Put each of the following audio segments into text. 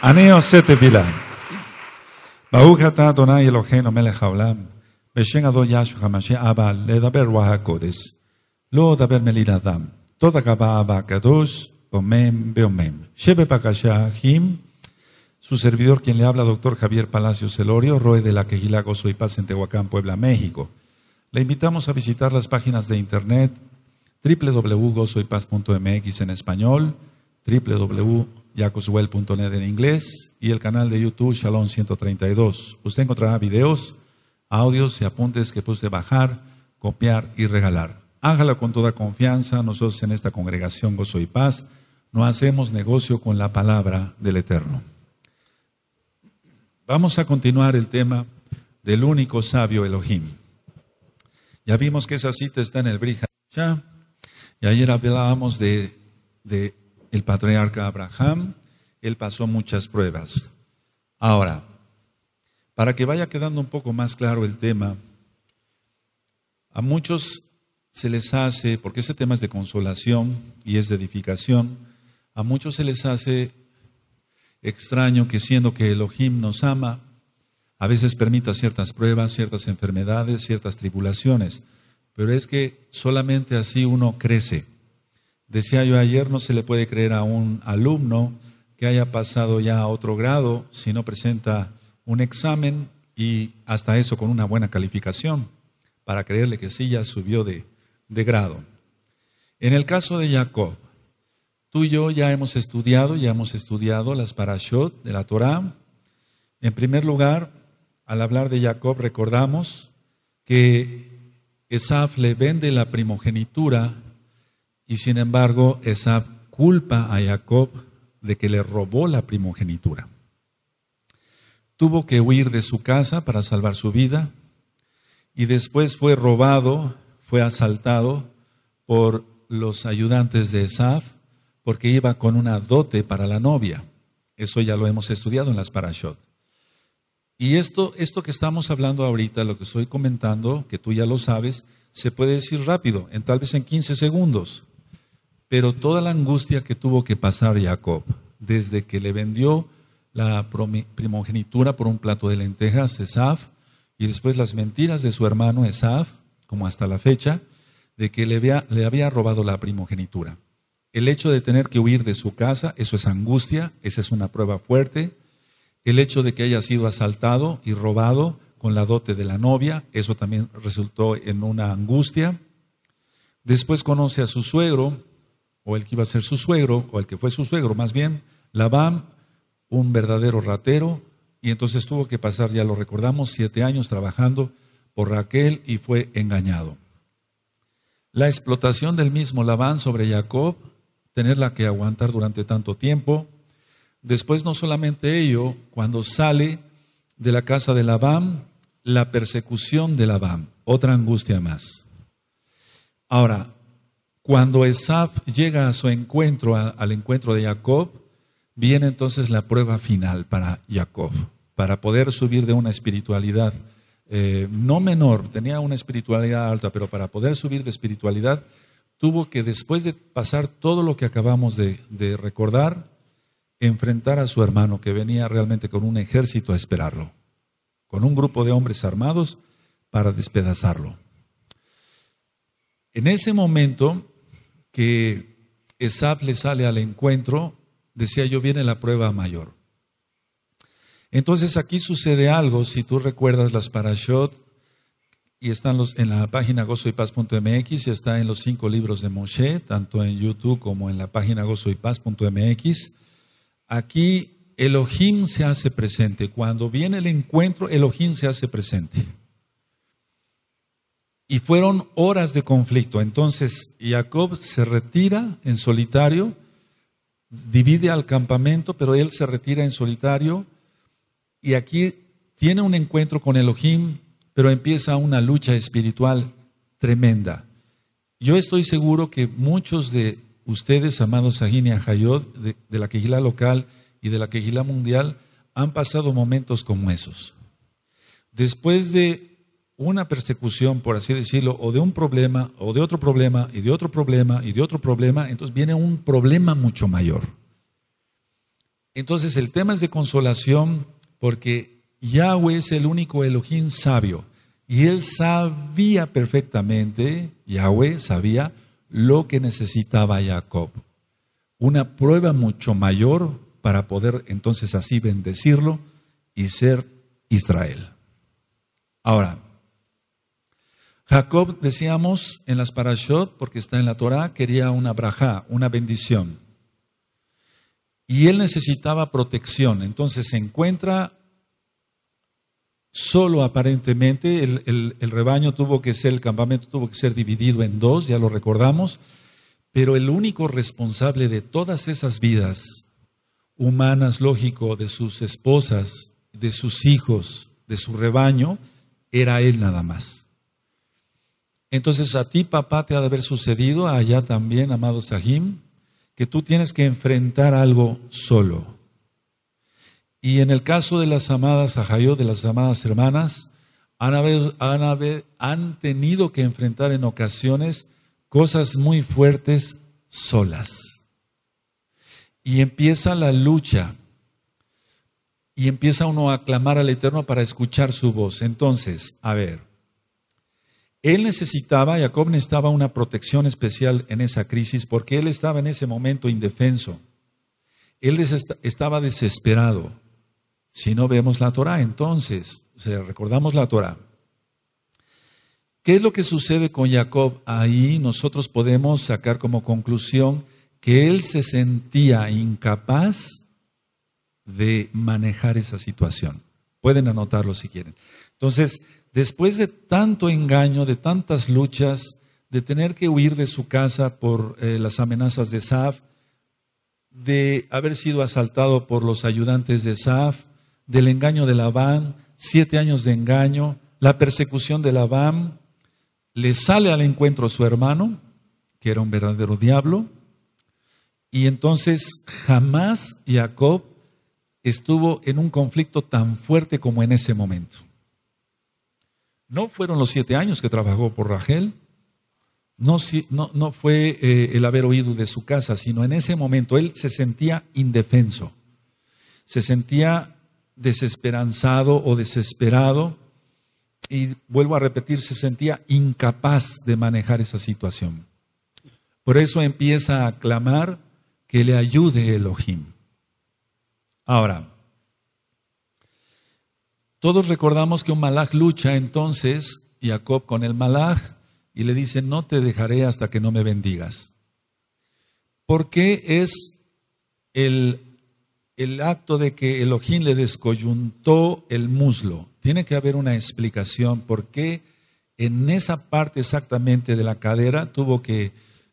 Aneo sete pilar. Baújata Adonai Eloheinu melech haolam. Beshen Ado Yahshua abal. Le ledaber wahakodes. Lo da melid adam. Toda Gabá Abba o Omem Beomem. Shebe Pakashahim. Su servidor, quien le habla, doctor Javier Palacios Elorio, Roe de la Quejila, Gozo y Paz en Tehuacán, Puebla, México. Le invitamos a visitar las páginas de internet www.gozoipaz.mx en español, www yacoswell.net en inglés y el canal de YouTube Shalom 132. Usted encontrará videos, audios y apuntes que puede bajar, copiar y regalar. Hágalo con toda confianza. Nosotros en esta congregación Gozo y Paz no hacemos negocio con la palabra del Eterno. Vamos a continuar el tema del único sabio Elohim. Ya vimos que esa cita está en el Brija. Y ayer hablábamos de, de el patriarca Abraham, él pasó muchas pruebas. Ahora, para que vaya quedando un poco más claro el tema, a muchos se les hace, porque este tema es de consolación y es de edificación, a muchos se les hace extraño que siendo que Elohim nos ama, a veces permita ciertas pruebas, ciertas enfermedades, ciertas tribulaciones, pero es que solamente así uno crece. Decía yo ayer, no se le puede creer a un alumno que haya pasado ya a otro grado si no presenta un examen y hasta eso con una buena calificación, para creerle que sí ya subió de, grado. En el caso de Jacob, tú y yo ya hemos estudiado, ya hemos estudiado las parashot de la Torá. En primer lugar, al hablar de Jacob recordamos que Esaf le vende la primogenitura y sin embargo, esa culpa a Jacob de que le robó la primogenitura. Tuvo que huir de su casa para salvar su vida y después fue robado, fue asaltado por los ayudantes de Esaf porque iba con una dote para la novia. Eso ya lo hemos estudiado en las parashot. Y esto, que estamos hablando ahorita, lo que estoy comentando, que tú ya lo sabes, se puede decir rápido, en tal vez en 15 segundos. Pero toda la angustia que tuvo que pasar Jacob, desde que le vendió la primogenitura por un plato de lentejas, Esaf, y después las mentiras de su hermano Esaf, como hasta la fecha, de que le había, le había robado la primogenitura. El hecho de tener que huir de su casa, eso es angustia, esa es una prueba fuerte. El hecho de que haya sido asaltado y robado con la dote de la novia, eso también resultó en una angustia. Después conoce a su suegro, o el que iba a ser su suegro, o el que fue su suegro más bien, Labán, un verdadero ratero, y entonces tuvo que pasar, ya lo recordamos, siete años trabajando por Raquel y fue engañado. La explotación del mismo Labán sobre Jacob, tenerla que aguantar durante tanto tiempo. Después no solamente ello, cuando sale de la casa de Labán, la persecución de Labán, otra angustia más. Ahora, cuando Esaf llega a su encuentro, al encuentro de Jacob, viene entonces la prueba final para Jacob, para poder subir de una espiritualidad eh, no menor, tenía una espiritualidad alta, pero para poder subir de espiritualidad, tuvo que, después de pasar todo lo que acabamos de recordar, enfrentar a su hermano que venía realmente con un ejército a esperarlo, con un grupo de hombres armados para despedazarlo. En ese momento, que Esab le sale al encuentro, decía yo, viene la prueba mayor. Entonces aquí sucede algo, si tú recuerdas las parashot, y están los, en la página gozoypaz.mx, y está en los cinco libros de Moshe, tanto en YouTube como en la página gozoypaz.mx. Aquí Elohim se hace presente. Cuando viene el encuentro, Elohim se hace presente. Y fueron horas de conflicto. Entonces Jacob se retira en solitario, divide al campamento, pero él se retira en solitario y aquí tiene un encuentro con Elohim, pero empieza una lucha espiritual tremenda. Yo estoy seguro que muchos de ustedes, amados y y de, de la quejila local y de la quejila mundial, han pasado momentos como esos. Después de una persecución, por así decirlo, o de un problema, o de otro problema, y de otro problema, y de otro problema, entonces viene un problema mucho mayor. Entonces el tema es de consolación porque Yahweh es el único Elohim sabio. Y él sabía perfectamente, Yahweh sabía lo que necesitaba Jacob. Una prueba mucho mayor para poder entonces así bendecirlo y ser Israel. Ahora, Jacob, decíamos en las parashot, porque está en la Torah, quería una braja, una bendición. Y él necesitaba protección. Entonces se encuentra solo aparentemente, el, el, rebaño tuvo que ser, el campamento tuvo que ser dividido en dos, ya lo recordamos, pero el único responsable de todas esas vidas humanas, lógico, de sus esposas, de sus hijos, de su rebaño, era él nada más. Entonces a ti, papá, te ha de haber sucedido, allá también, amado Sahim, que tú tienes que enfrentar algo solo. Y en el caso de las amadas Ajayó, de las amadas hermanas, han, han tenido que enfrentar en ocasiones cosas muy fuertes solas. Y empieza la lucha. Y empieza uno a clamar al Eterno para escuchar su voz. Entonces, a ver, él necesitaba, Jacob necesitaba una protección especial en esa crisis porque él estaba en ese momento indefenso. Él estaba desesperado. Si no vemos la Torah, entonces, o recordamos la Torah. ¿Qué es lo que sucede con Jacob? Ahí nosotros podemos sacar como conclusión que él se sentía incapaz de manejar esa situación. Pueden anotarlo si quieren. Entonces, después de tanto engaño, de tantas luchas, de tener que huir de su casa por eh, las amenazas de Saab, de haber sido asaltado por los ayudantes de Saab, del engaño de Labán, siete años de engaño, la persecución de Labán, le sale al encuentro su hermano, que era un verdadero diablo, y entonces jamás Jacob estuvo en un conflicto tan fuerte como en ese momento. No fueron los siete años que trabajó por Rachel, no, fue eh, el haber oído de su casa, sino en ese momento él se sentía indefenso, se sentía desesperanzado o desesperado y vuelvo a repetir, se sentía incapaz de manejar esa situación. Por eso empieza a clamar que le ayude Elohim. Ahora, todos recordamos que un malaj lucha entonces Jacob con el malach y le dice, no te dejaré hasta que no me bendigas. ¿Por qué es el, acto de que Elohim le descoyuntó el muslo? Tiene que haber una explicación por qué en esa parte exactamente de la cadera tuvo que,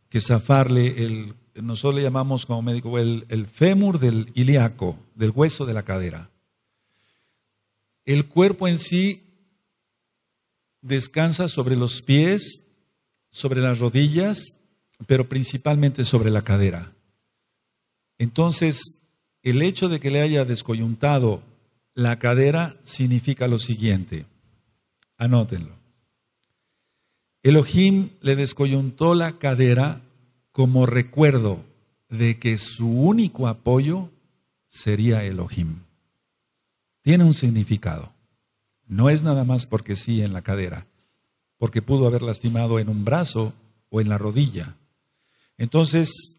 que zafarle el, nosotros le llamamos como médico, el fémur del ilíaco, del hueso de la cadera. El cuerpo en sí descansa sobre los pies, sobre las rodillas, pero principalmente sobre la cadera. Entonces, el hecho de que le haya descoyuntado la cadera significa lo siguiente. Anótenlo. Elohim le descoyuntó la cadera como recuerdo de que su único apoyo sería Elohim tiene un significado. No es nada más porque sí en la cadera, porque pudo haber lastimado en un brazo o en la rodilla. Entonces,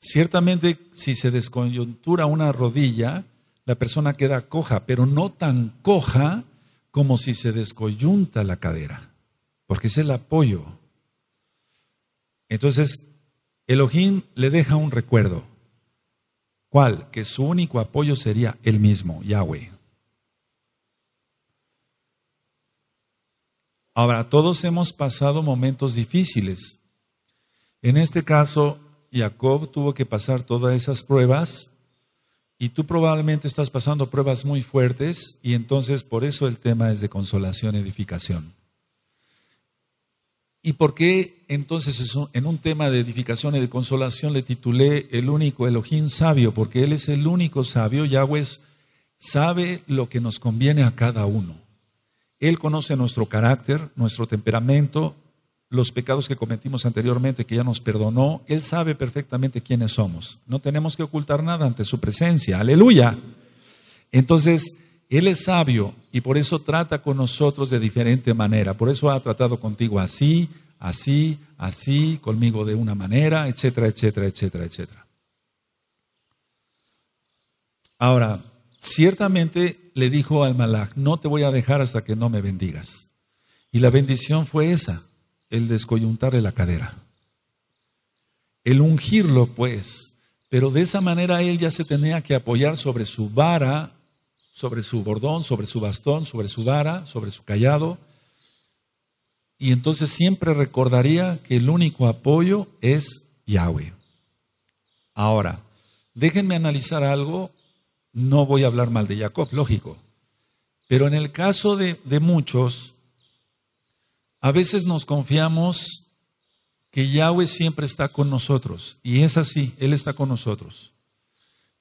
ciertamente si se descoyuntura una rodilla, la persona queda coja, pero no tan coja como si se descoyunta la cadera, porque es el apoyo. Entonces, Elohim le deja un recuerdo. ¿Cuál? Que su único apoyo sería el mismo, Yahweh. Ahora, todos hemos pasado momentos difíciles. En este caso, Jacob tuvo que pasar todas esas pruebas y tú probablemente estás pasando pruebas muy fuertes y entonces por eso el tema es de consolación, y edificación. ¿Y por qué entonces en un tema de edificación y de consolación le titulé el único Elohim sabio? Porque Él es el único sabio, Yahweh sabe lo que nos conviene a cada uno. Él conoce nuestro carácter, nuestro temperamento, los pecados que cometimos anteriormente, que ya nos perdonó. Él sabe perfectamente quiénes somos. No tenemos que ocultar nada ante su presencia. Aleluya. Entonces, él es sabio y por eso trata con nosotros de diferente manera. Por eso ha tratado contigo así, así, así, conmigo de una manera, etcétera, etcétera, etcétera, etcétera. Ahora, ciertamente le dijo al Malach, no te voy a dejar hasta que no me bendigas. Y la bendición fue esa, el descoyuntarle la cadera. El ungirlo, pues. Pero de esa manera él ya se tenía que apoyar sobre su vara sobre su bordón, sobre su bastón, sobre su vara, sobre su callado. Y entonces siempre recordaría que el único apoyo es Yahweh. Ahora, déjenme analizar algo. No voy a hablar mal de Jacob, lógico. Pero en el caso de, de muchos, a veces nos confiamos que Yahweh siempre está con nosotros. Y es así, Él está con nosotros.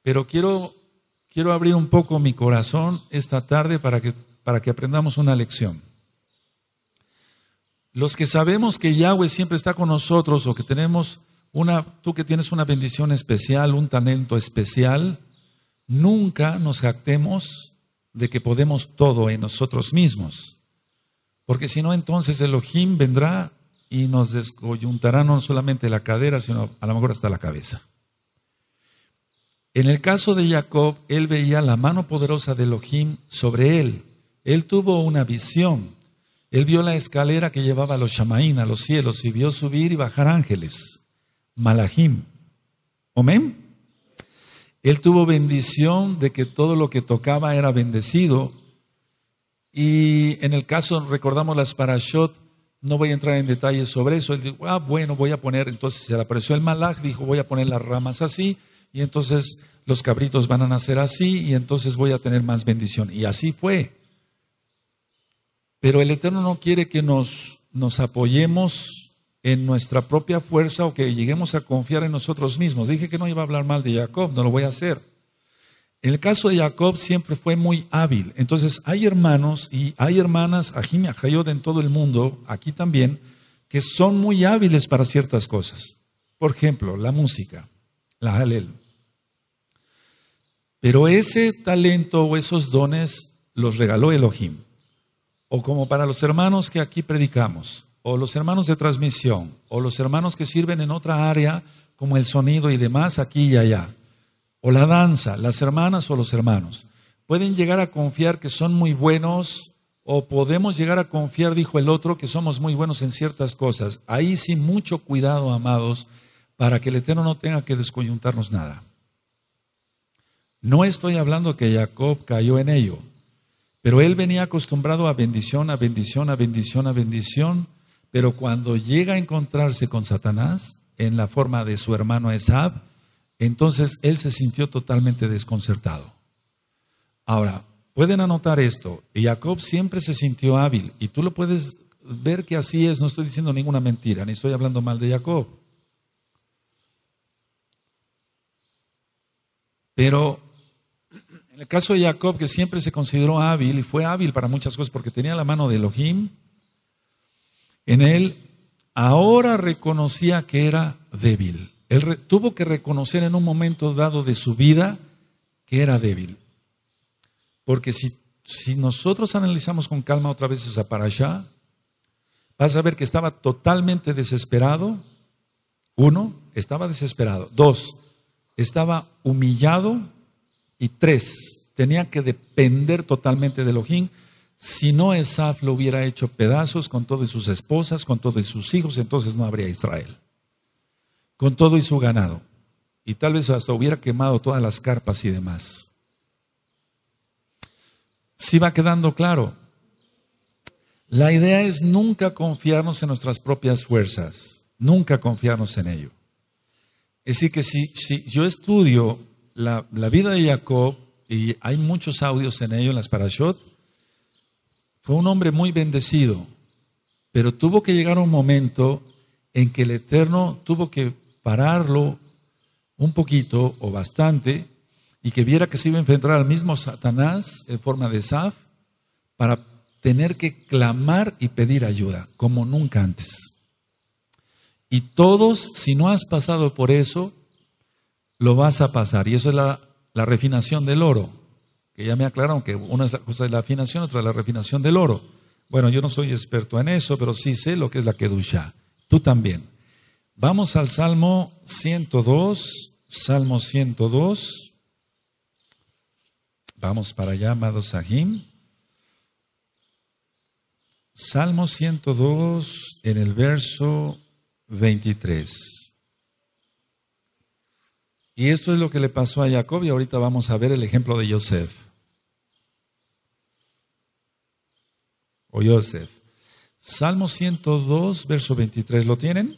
Pero quiero quiero abrir un poco mi corazón esta tarde para que, para que aprendamos una lección. Los que sabemos que Yahweh siempre está con nosotros o que tenemos una, tú que tienes una bendición especial, un talento especial, nunca nos jactemos de que podemos todo en nosotros mismos. Porque si no, entonces Elohim vendrá y nos descoyuntará no solamente la cadera, sino a lo mejor hasta la cabeza. En el caso de Jacob, él veía la mano poderosa de Elohim sobre él. Él tuvo una visión. Él vio la escalera que llevaba a los Shamaín, a los cielos, y vio subir y bajar ángeles. Malahim. Amén. Él tuvo bendición de que todo lo que tocaba era bendecido. Y en el caso, recordamos las parashot, no voy a entrar en detalles sobre eso. Él dijo, ah, bueno, voy a poner, entonces se le apareció el malach, dijo, voy a poner las ramas así, y entonces los cabritos van a nacer así y entonces voy a tener más bendición. Y así fue. Pero el Eterno no quiere que nos, nos apoyemos en nuestra propia fuerza o que lleguemos a confiar en nosotros mismos. Dije que no iba a hablar mal de Jacob, no lo voy a hacer. El caso de Jacob siempre fue muy hábil. Entonces hay hermanos y hay hermanas, Ajime en todo el mundo, aquí también, que son muy hábiles para ciertas cosas. Por ejemplo, la música, la halel. Pero ese talento o esos dones los regaló Elohim. O como para los hermanos que aquí predicamos, o los hermanos de transmisión, o los hermanos que sirven en otra área, como el sonido y demás, aquí y allá. O la danza, las hermanas o los hermanos. Pueden llegar a confiar que son muy buenos, o podemos llegar a confiar, dijo el otro, que somos muy buenos en ciertas cosas. Ahí sí, mucho cuidado, amados, para que el Eterno no tenga que descoyuntarnos nada. No estoy hablando que Jacob cayó en ello, pero él venía acostumbrado a bendición, a bendición, a bendición, a bendición, pero cuando llega a encontrarse con Satanás en la forma de su hermano Esab, entonces él se sintió totalmente desconcertado. Ahora, pueden anotar esto, Jacob siempre se sintió hábil y tú lo puedes ver que así es, no estoy diciendo ninguna mentira, ni estoy hablando mal de Jacob. Pero el caso de Jacob, que siempre se consideró hábil y fue hábil para muchas cosas porque tenía la mano de Elohim, en él ahora reconocía que era débil. Él tuvo que reconocer en un momento dado de su vida que era débil. Porque si, si nosotros analizamos con calma otra vez esa parasha, vas a ver que estaba totalmente desesperado. Uno, estaba desesperado. Dos, estaba humillado y tres, tenía que depender totalmente de Elohim. Si no, Esaf lo hubiera hecho pedazos con todas sus esposas, con todos sus hijos, entonces no habría Israel. Con todo y su ganado. Y tal vez hasta hubiera quemado todas las carpas y demás. Si va quedando claro, la idea es nunca confiarnos en nuestras propias fuerzas, nunca confiarnos en ello. Es decir, que si, si yo estudio la, vida de Jacob, y hay muchos audios en ello, en las parashot, fue un hombre muy bendecido, pero tuvo que llegar un momento en que el Eterno tuvo que pararlo un poquito o bastante y que viera que se iba a enfrentar al mismo Satanás en forma de Saf para tener que clamar y pedir ayuda como nunca antes. Y todos, si no has pasado por eso, lo vas a pasar. Y eso es la, refinación del oro, que ya me aclararon que una es la cosa de la afinación, otra es la refinación del oro. Bueno, yo no soy experto en eso, pero sí sé lo que es la Kedusha. Tú también. Vamos al Salmo 102, Salmo 102. Vamos para allá, amados Sahim. Salmo 102 en el verso 23. Y esto es lo que le pasó a Jacob y ahorita vamos a ver el ejemplo de Joseph. O Joseph. Salmo 102, verso 23, ¿lo tienen?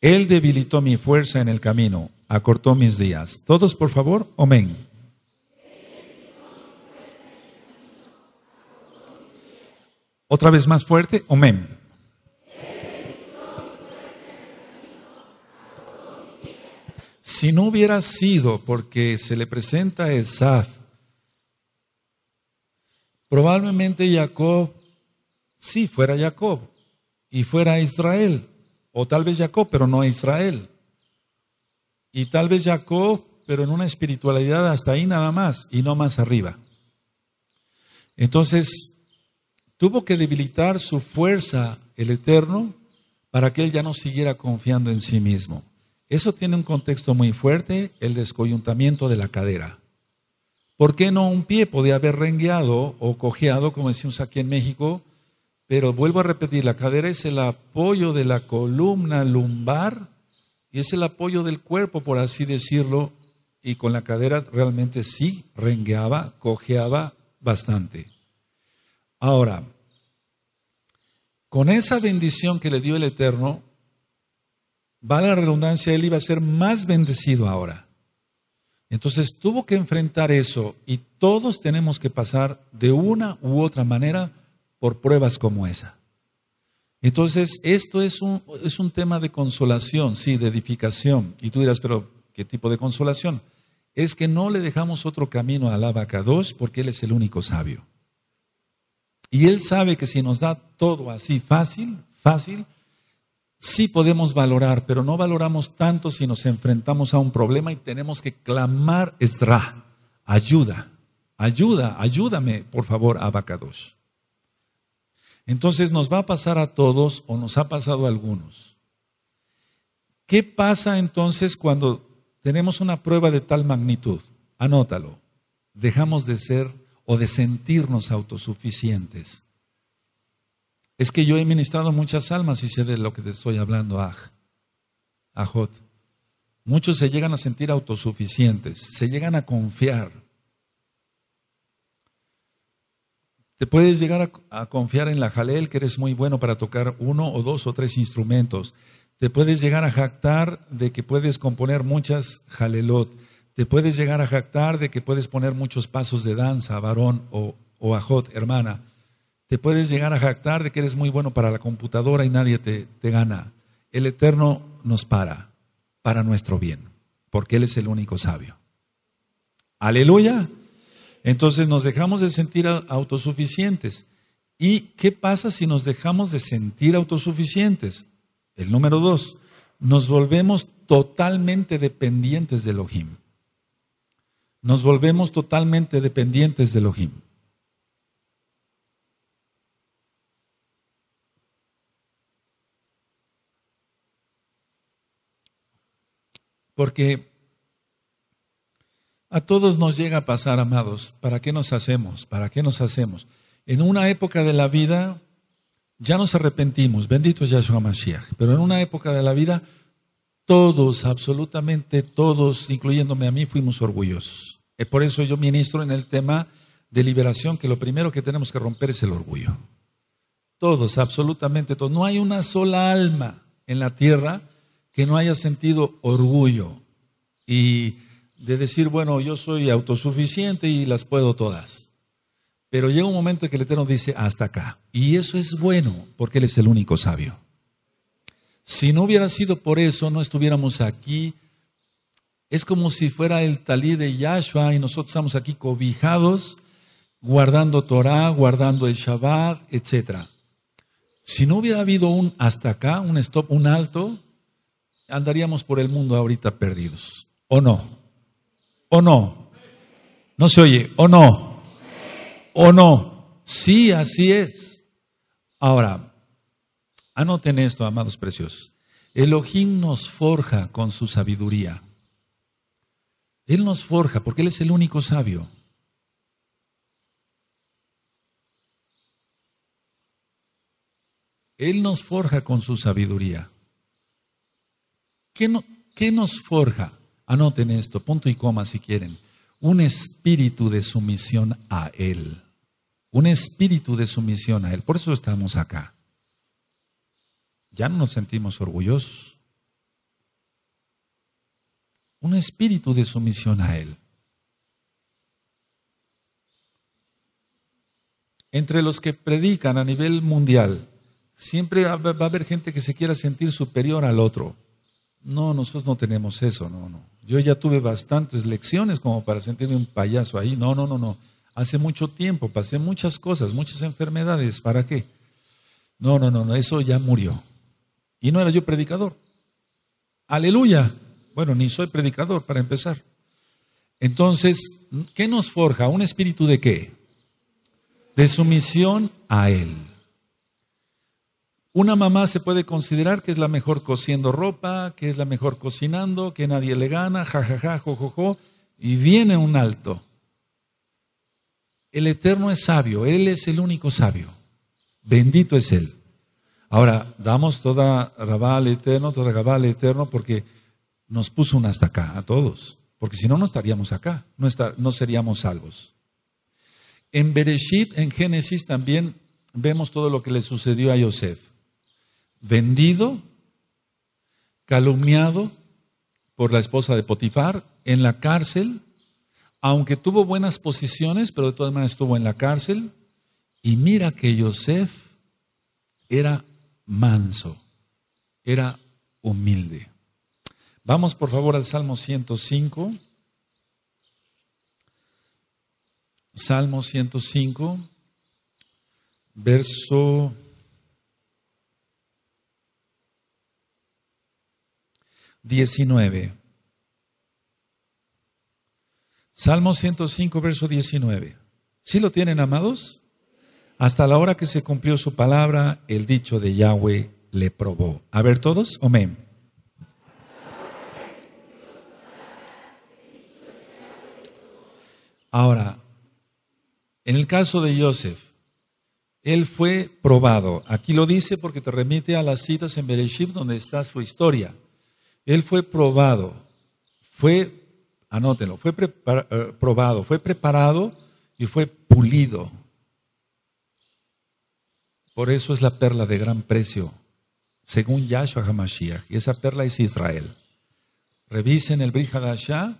Él debilitó mi fuerza en el camino, acortó mis días. Todos, por favor, amén. Otra vez más fuerte, amén. Si no hubiera sido porque se le presenta a Esaf, probablemente Jacob, sí, fuera Jacob y fuera Israel, o tal vez Jacob, pero no Israel. Y tal vez Jacob, pero en una espiritualidad hasta ahí nada más y no más arriba. Entonces, tuvo que debilitar su fuerza el Eterno para que él ya no siguiera confiando en sí mismo. Eso tiene un contexto muy fuerte, el descoyuntamiento de la cadera. ¿Por qué no un pie podía haber rengueado o cojeado, como decimos aquí en México? Pero vuelvo a repetir, la cadera es el apoyo de la columna lumbar y es el apoyo del cuerpo, por así decirlo, y con la cadera realmente sí rengueaba, cojeaba bastante. Ahora, con esa bendición que le dio el Eterno, vale la redundancia, él iba a ser más bendecido ahora. Entonces tuvo que enfrentar eso y todos tenemos que pasar de una u otra manera por pruebas como esa. Entonces, esto es un, tema de consolación, sí, de edificación. Y tú dirás, pero ¿qué tipo de consolación? Es que no le dejamos otro camino a la vaca dos porque él es el único sabio. Y él sabe que si nos da todo así fácil, fácil, sí podemos valorar, pero no valoramos tanto si nos enfrentamos a un problema y tenemos que clamar, Esra, ayuda, ayuda, ayúdame, por favor, Abacados. Entonces nos va a pasar a todos o nos ha pasado a algunos. ¿Qué pasa entonces cuando tenemos una prueba de tal magnitud? Anótalo. Dejamos de ser o de sentirnos autosuficientes es que yo he ministrado muchas almas y sé de lo que te estoy hablando, Aj. Ajot. Muchos se llegan a sentir autosuficientes, se llegan a confiar. Te puedes llegar a, confiar en la jalel, que eres muy bueno para tocar uno o dos o tres instrumentos. Te puedes llegar a jactar de que puedes componer muchas jalelot. Te puedes llegar a jactar de que puedes poner muchos pasos de danza, varón o, o ajot, hermana. Te puedes llegar a jactar de que eres muy bueno para la computadora y nadie te, gana. El Eterno nos para, para nuestro bien, porque Él es el único sabio. Aleluya. Entonces nos dejamos de sentir autosuficientes. ¿Y qué pasa si nos dejamos de sentir autosuficientes? El número dos, nos volvemos totalmente dependientes del lohim. Nos volvemos totalmente dependientes del lohim. Porque a todos nos llega a pasar, amados, ¿para qué nos hacemos? ¿Para qué nos hacemos? En una época de la vida ya nos arrepentimos, bendito es Yahshua Mashiach, pero en una época de la vida todos, absolutamente todos, incluyéndome a mí, fuimos orgullosos. Es por eso yo ministro en el tema de liberación, que lo primero que tenemos que romper es el orgullo. Todos, absolutamente todos. No hay una sola alma en la tierra que no haya sentido orgullo y de decir, bueno, yo soy autosuficiente y las puedo todas. Pero llega un momento en que el Eterno dice, hasta acá. Y eso es bueno, porque Él es el único sabio. Si no hubiera sido por eso, no estuviéramos aquí. Es como si fuera el talí de Yahshua y nosotros estamos aquí cobijados, guardando Torah, guardando el Shabbat, etc. Si no hubiera habido un hasta acá, un stop, un alto, andaríamos por el mundo ahorita perdidos. ¿O no? ¿O no? No se oye. ¿O no? ¿O no? Sí, así es. Ahora, anoten esto, amados precios. Elohim nos forja con su sabiduría. Él nos forja porque Él es el único sabio. Él nos forja con su sabiduría. ¿Qué, nos forja? Anoten esto, punto y coma si quieren. Un espíritu de sumisión a Él. Un espíritu de sumisión a Él. Por eso estamos acá. Ya no nos sentimos orgullosos. Un espíritu de sumisión a Él. Entre los que predican a nivel mundial, siempre va a haber gente que se quiera sentir superior al otro no, nosotros no tenemos eso, no, no. Yo ya tuve bastantes lecciones como para sentirme un payaso ahí. No, no, no, no. Hace mucho tiempo pasé muchas cosas, muchas enfermedades. ¿Para qué? No, no, no, no. Eso ya murió. Y no era yo predicador. Aleluya. Bueno, ni soy predicador para empezar. Entonces, ¿qué nos forja? ¿Un espíritu de qué? De sumisión a Él. Una mamá se puede considerar que es la mejor cosiendo ropa, que es la mejor cocinando, que nadie le gana, jajaja, jojojo, jo, y viene un alto. El Eterno es sabio, Él es el único sabio. Bendito es Él. Ahora, damos toda rabal al Eterno, toda rabal al Eterno, porque nos puso un hasta acá a todos. Porque si no, no estaríamos acá, no, no seríamos salvos. En Bereshit, en Génesis, también vemos todo lo que le sucedió a Yosef vendido, calumniado por la esposa de Potifar, en la cárcel, aunque tuvo buenas posiciones, pero de todas maneras estuvo en la cárcel. Y mira que Yosef era manso, era humilde. Vamos por favor al Salmo 105. Salmo 105, verso 19. Salmo 105, verso 19. ¿Sí lo tienen, amados? Hasta la hora que se cumplió su palabra, el dicho de Yahweh le probó. A ver todos, amén. Ahora, en el caso de Joseph, él fue probado. Aquí lo dice porque te remite a las citas en Bereshit donde está su historia. Él fue probado, fue, anótenlo, fue eh, probado, fue preparado y fue pulido. Por eso es la perla de gran precio, según Yahshua HaMashiach, y esa perla es Israel. Revisen el Brihadashah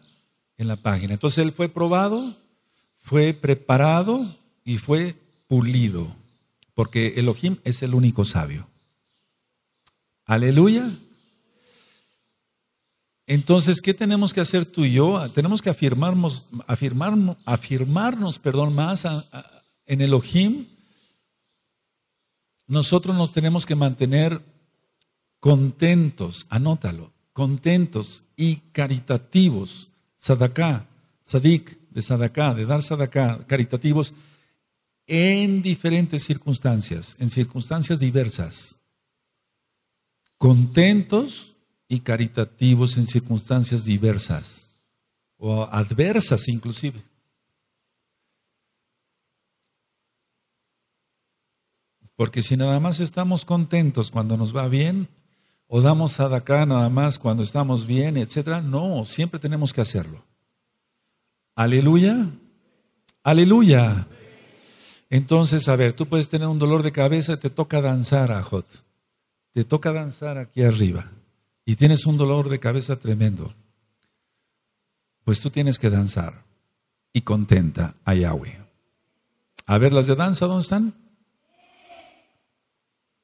en la página. Entonces él fue probado, fue preparado y fue pulido, porque Elohim es el único sabio. Aleluya. Entonces, ¿qué tenemos que hacer tú y yo? Tenemos que afirmarnos, afirmarnos, perdón, más en el en Elohim. Nosotros nos tenemos que mantener contentos, anótalo, contentos y caritativos. Sadaká, sadik, de sadaká, de dar sadaká, caritativos en diferentes circunstancias, en circunstancias diversas. Contentos y caritativos en circunstancias diversas o adversas inclusive. Porque si nada más estamos contentos cuando nos va bien, o damos acá nada más cuando estamos bien, etcétera, no, siempre tenemos que hacerlo. Aleluya, aleluya. Entonces, a ver, tú puedes tener un dolor de cabeza, te toca danzar, Ajot. Te toca danzar aquí arriba y tienes un dolor de cabeza tremendo, pues tú tienes que danzar y contenta a Yahweh. A ver, las de danza, ¿dónde están?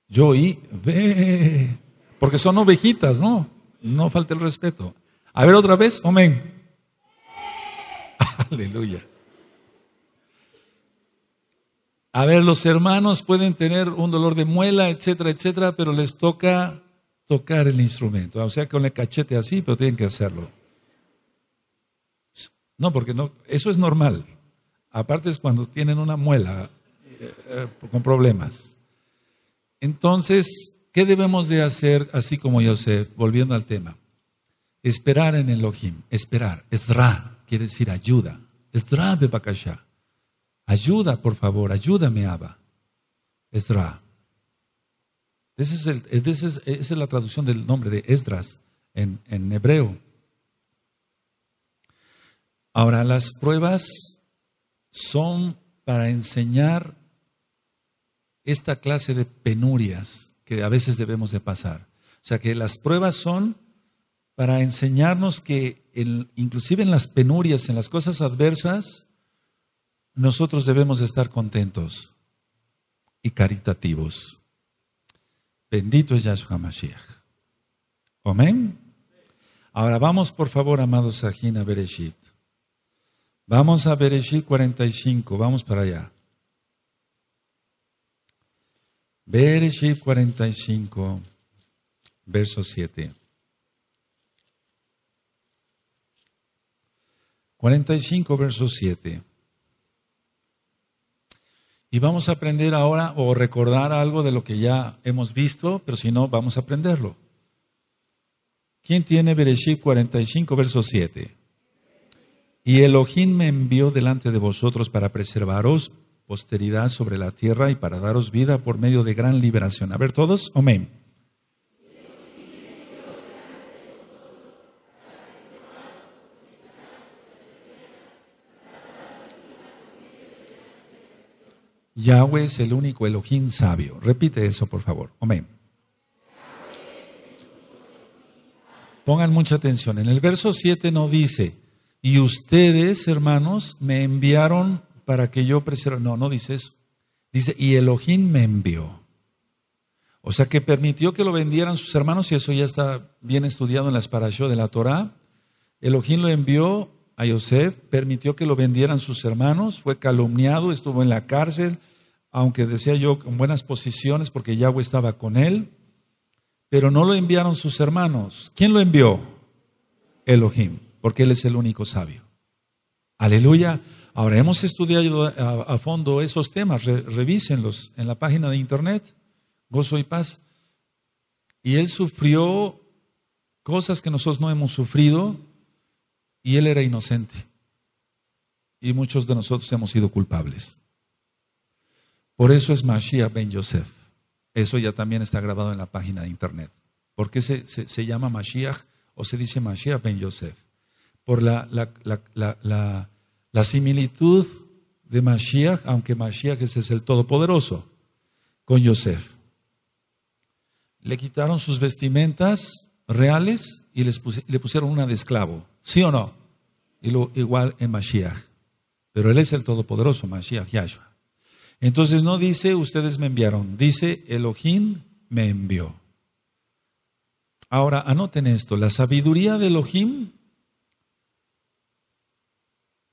Yo y... ve, porque son ovejitas, ¿no? No falta el respeto. A ver otra vez, amén. Aleluya. A ver, los hermanos pueden tener un dolor de muela, etcétera, etcétera, pero les toca tocar el instrumento. O sea, con el cachete así, pero tienen que hacerlo. No, porque no, eso es normal. Aparte es cuando tienen una muela eh, eh, con problemas. Entonces, ¿qué debemos de hacer así como yo sé? Volviendo al tema. Esperar en Elohim, esperar. Esdra, quiere decir ayuda. Esra bebakasha. Ayuda, por favor, ayúdame, Abba. Esra es eh, eh, esa es la traducción del nombre de Esdras en, hebreo. Ahora, las pruebas son para enseñar esta clase de penurias que a veces debemos de pasar. O sea que las pruebas son para enseñarnos que inclusive en las penurias, en las cosas adversas, nosotros debemos de estar contentos y caritativos. Bendito es Yahshua Mashiach. Amén. Ahora vamos, por favor, amados Sajin, a Bereshit. Vamos a Bereshit 45, vamos para allá. Bereshit 45, verso 7. 45, verso 7. Y vamos a aprender ahora o recordar algo de lo que ya hemos visto, pero si no, vamos a aprenderlo. ¿Quién tiene Bereshit 45, verso 7? Y Elohim me envió delante de vosotros para preservaros posteridad sobre la tierra y para daros vida por medio de gran liberación. A ver, todos, amén. Yahweh es el único Elohim sabio. Repite eso, por favor. Amén. Pongan mucha atención. En el verso 7 no dice, y ustedes, hermanos, me enviaron para que yo preserve. No, no dice eso. Dice, y Elohim me envió. O sea que permitió que lo vendieran sus hermanos, y eso ya está bien estudiado en las parashot de la Torah. Elohim lo envió a Yosef, permitió que lo vendieran sus hermanos, fue calumniado, estuvo en la cárcel, aunque decía yo con buenas posiciones porque Yahweh estaba con él, pero no lo enviaron sus hermanos. ¿Quién lo envió? Elohim, porque él es el único sabio. Aleluya. Ahora hemos estudiado a, fondo esos temas, revísenlos en la página de internet, Gozo y Paz. Y él sufrió cosas que nosotros no hemos sufrido, y él era inocente. Y muchos de nosotros hemos sido culpables. Por eso es Mashiach Ben Yosef. Eso ya también está grabado en la página de internet. ¿Por qué se, se, llama Mashiach o se dice Mashiach Ben Yosef? Por la, la, similitud de Mashiach, aunque Mashiach es el Todopoderoso, con Yosef. Le quitaron sus vestimentas reales y les le pusieron una de esclavo. ¿Sí o no? Y lo, igual en Mashiach. Pero Él es el Todopoderoso, Mashiach Yahshua. Entonces no dice ustedes me enviaron, dice Elohim me envió. Ahora anoten esto, la sabiduría de Elohim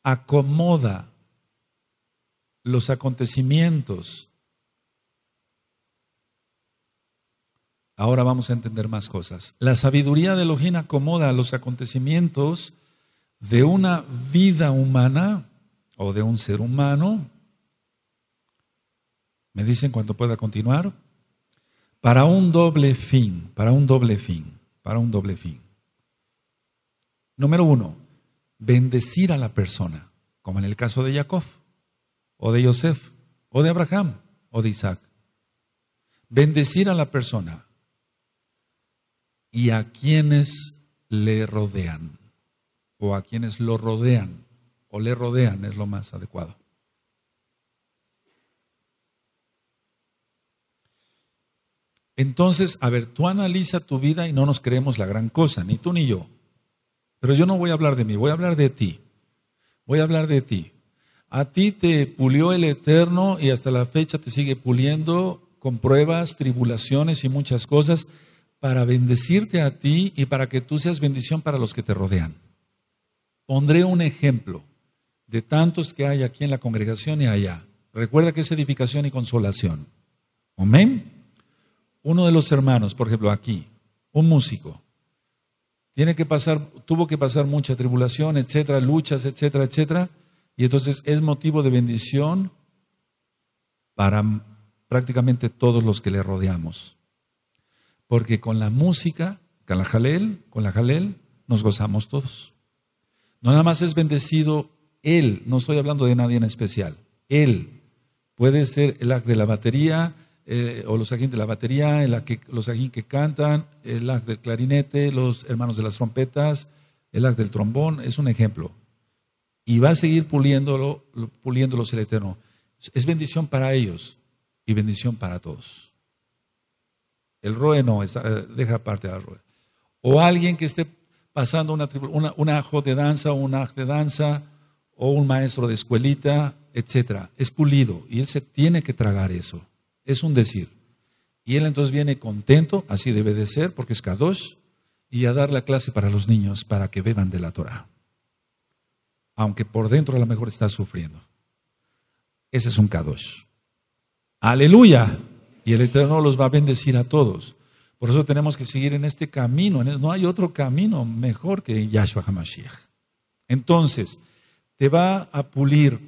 acomoda los acontecimientos Ahora vamos a entender más cosas. La sabiduría de Elohim acomoda los acontecimientos de una vida humana o de un ser humano. ¿Me dicen cuando pueda continuar? Para un doble fin, para un doble fin, para un doble fin. Número uno, bendecir a la persona, como en el caso de Jacob, o de Yosef, o de Abraham, o de Isaac. Bendecir a la persona y a quienes le rodean, o a quienes lo rodean, o le rodean es lo más adecuado. Entonces, a ver, tú analiza tu vida y no nos creemos la gran cosa, ni tú ni yo. Pero yo no voy a hablar de mí, voy a hablar de ti. Voy a hablar de ti. A ti te pulió el Eterno y hasta la fecha te sigue puliendo con pruebas, tribulaciones y muchas cosas para bendecirte a ti y para que tú seas bendición para los que te rodean. Pondré un ejemplo de tantos que hay aquí en la congregación y allá. Recuerda que es edificación y consolación. Amén. Uno de los hermanos, por ejemplo, aquí, un músico, tiene que pasar, tuvo que pasar mucha tribulación, etcétera, luchas, etcétera, etcétera, y entonces es motivo de bendición para prácticamente todos los que le rodeamos porque con la música, con la jalel, con la jalel, nos gozamos todos. No nada más es bendecido él, no estoy hablando de nadie en especial, él. Puede ser el ac de la batería, eh, o los agentes de la batería, que, los agentes que cantan, el ac del clarinete, los hermanos de las trompetas, el ac del trombón, es un ejemplo. Y va a seguir puliéndolo, puliéndolos el Eterno. Es bendición para ellos y bendición para todos. El roe no, eh, deja aparte al roe. O alguien que esté pasando un ajo de danza, o un ajo de danza, o un maestro de escuelita, etc. Es pulido y él se tiene que tragar eso. Es un decir. Y él entonces viene contento, así debe de ser, porque es Kadosh, y a dar la clase para los niños para que beban de la Torah. Aunque por dentro a lo mejor está sufriendo. Ese es un Kadosh. Aleluya y el Eterno los va a bendecir a todos. Por eso tenemos que seguir en este camino. No hay otro camino mejor que Yahshua HaMashiach. Entonces, te va a pulir.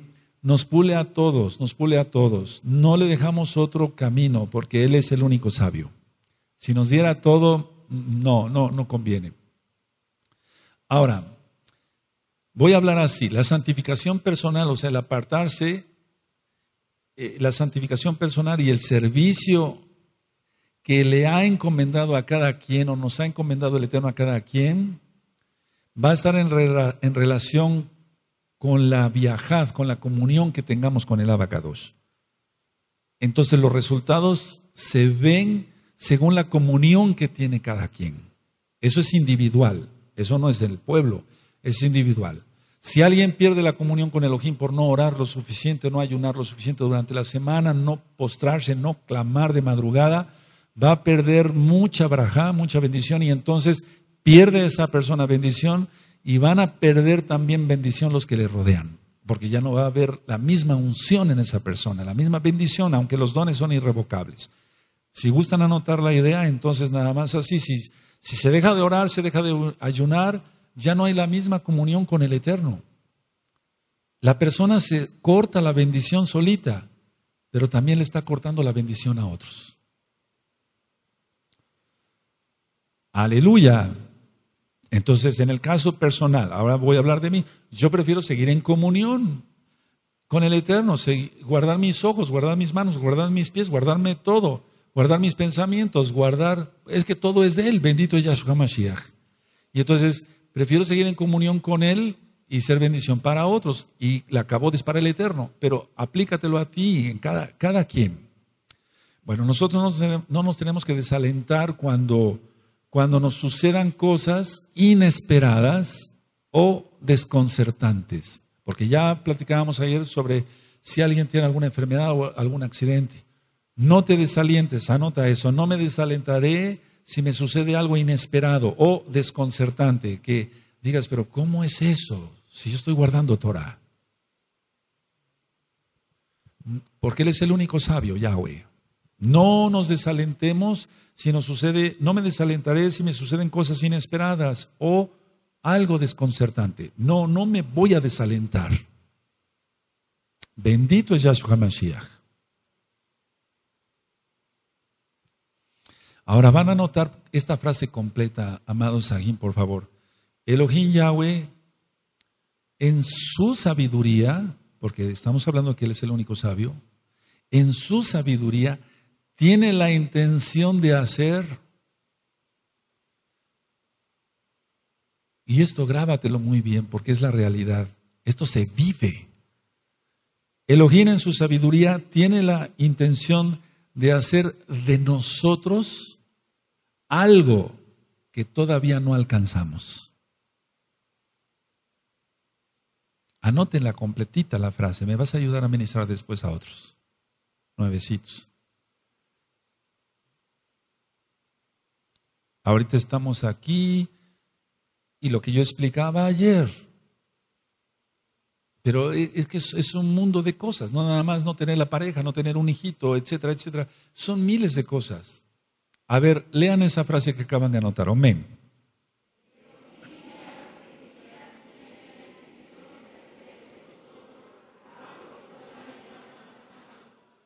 Nos pule a todos, nos pule a todos. No le dejamos otro camino porque Él es el único sabio. Si nos diera todo, no, no, no conviene. Ahora, voy a hablar así. La santificación personal, o sea, el apartarse eh, la santificación personal y el servicio que le ha encomendado a cada quien o nos ha encomendado el Eterno a cada quien, va a estar en, en relación con la viajad, con la comunión que tengamos con el abacados. Entonces los resultados se ven según la comunión que tiene cada quien. Eso es individual, eso no es del pueblo, es individual. Si alguien pierde la comunión con Elohim por no orar lo suficiente, no ayunar lo suficiente durante la semana, no postrarse, no clamar de madrugada, va a perder mucha braja, mucha bendición y entonces pierde esa persona bendición y van a perder también bendición los que le rodean, porque ya no va a haber la misma unción en esa persona, la misma bendición, aunque los dones son irrevocables. Si gustan anotar la idea, entonces nada más así, si se deja de orar, se deja de ayunar, ya no hay la misma comunión con el Eterno. La persona se corta la bendición solita, pero también le está cortando la bendición a otros. Aleluya. Entonces, en el caso personal, ahora voy a hablar de mí, yo prefiero seguir en comunión con el Eterno, guardar mis ojos, guardar mis manos, guardar mis pies, guardarme todo, guardar mis pensamientos, guardar, es que todo es de Él, bendito es Yahshua Mashiach. Y entonces prefiero seguir en comunión con Él y ser bendición para otros. Y la acabó de para el eterno, pero aplícatelo a ti, en cada, cada quien. Bueno, nosotros no, nos tenemos que desalentar cuando, cuando nos sucedan cosas inesperadas o desconcertantes, porque ya platicábamos ayer sobre si alguien tiene alguna enfermedad o algún accidente. No te desalientes, anota eso, no me desalentaré si me sucede algo inesperado o desconcertante, que digas, pero ¿cómo es eso si yo estoy guardando Torah? Porque Él es el único sabio, Yahweh. No nos desalentemos si nos sucede, no me desalentaré si me suceden cosas inesperadas o algo desconcertante. No, no me voy a desalentar. Bendito es Yahshua Mashiach. Ahora van a notar esta frase completa, amados Sahim, por favor. Elohim Yahweh, en su sabiduría, porque estamos hablando que Él es el único sabio, en su sabiduría tiene la intención de hacer, y esto grábatelo muy bien porque es la realidad, esto se vive. Elohim en su sabiduría tiene la intención de hacer de nosotros algo que todavía no alcanzamos. Anótenla completita la frase, me vas a ayudar a ministrar después a otros. Nuevecitos. Ahorita estamos aquí y lo que yo explicaba ayer. Pero e, es que es un mundo de cosas, no nada más no tener la pareja, no tener un hijito, etcétera, etcétera. Son miles de cosas. A ver, lean esa frase que acaban de anotar. Amén.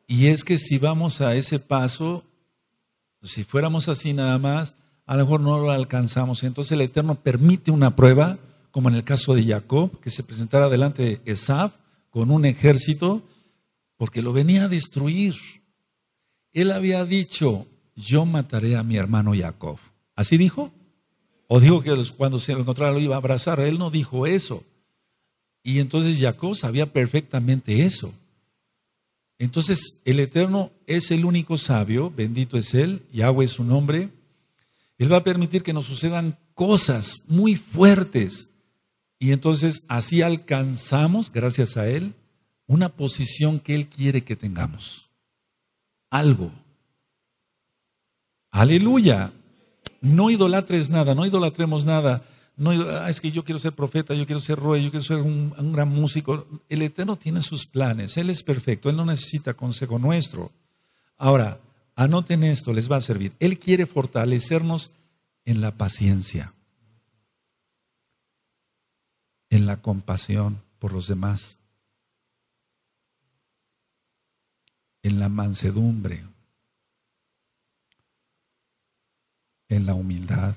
Y es que si vamos a ese paso, si fuéramos así nada más, a lo mejor no lo alcanzamos. Entonces el Eterno permite una prueba, como en el caso de Jacob, que se presentara delante de Esaf con un ejército, porque lo venía a destruir. Él había dicho, yo mataré a mi hermano Jacob. ¿Así dijo? ¿O dijo que cuando se lo encontrara lo iba a abrazar? Él no dijo eso. Y entonces Jacob sabía perfectamente eso. Entonces el Eterno es el único sabio, bendito es Él, Yahweh es su nombre. Él va a permitir que nos sucedan cosas muy fuertes. Y entonces así alcanzamos, gracias a Él, una posición que Él quiere que tengamos. Algo Aleluya. No idolatres nada, no idolatremos nada. No, ah, es que yo quiero ser profeta, yo quiero ser rey, yo quiero ser un, un gran músico. El Eterno tiene sus planes, Él es perfecto, Él no necesita consejo nuestro. Ahora, anoten esto, les va a servir. Él quiere fortalecernos en la paciencia, en la compasión por los demás, en la mansedumbre, en la humildad.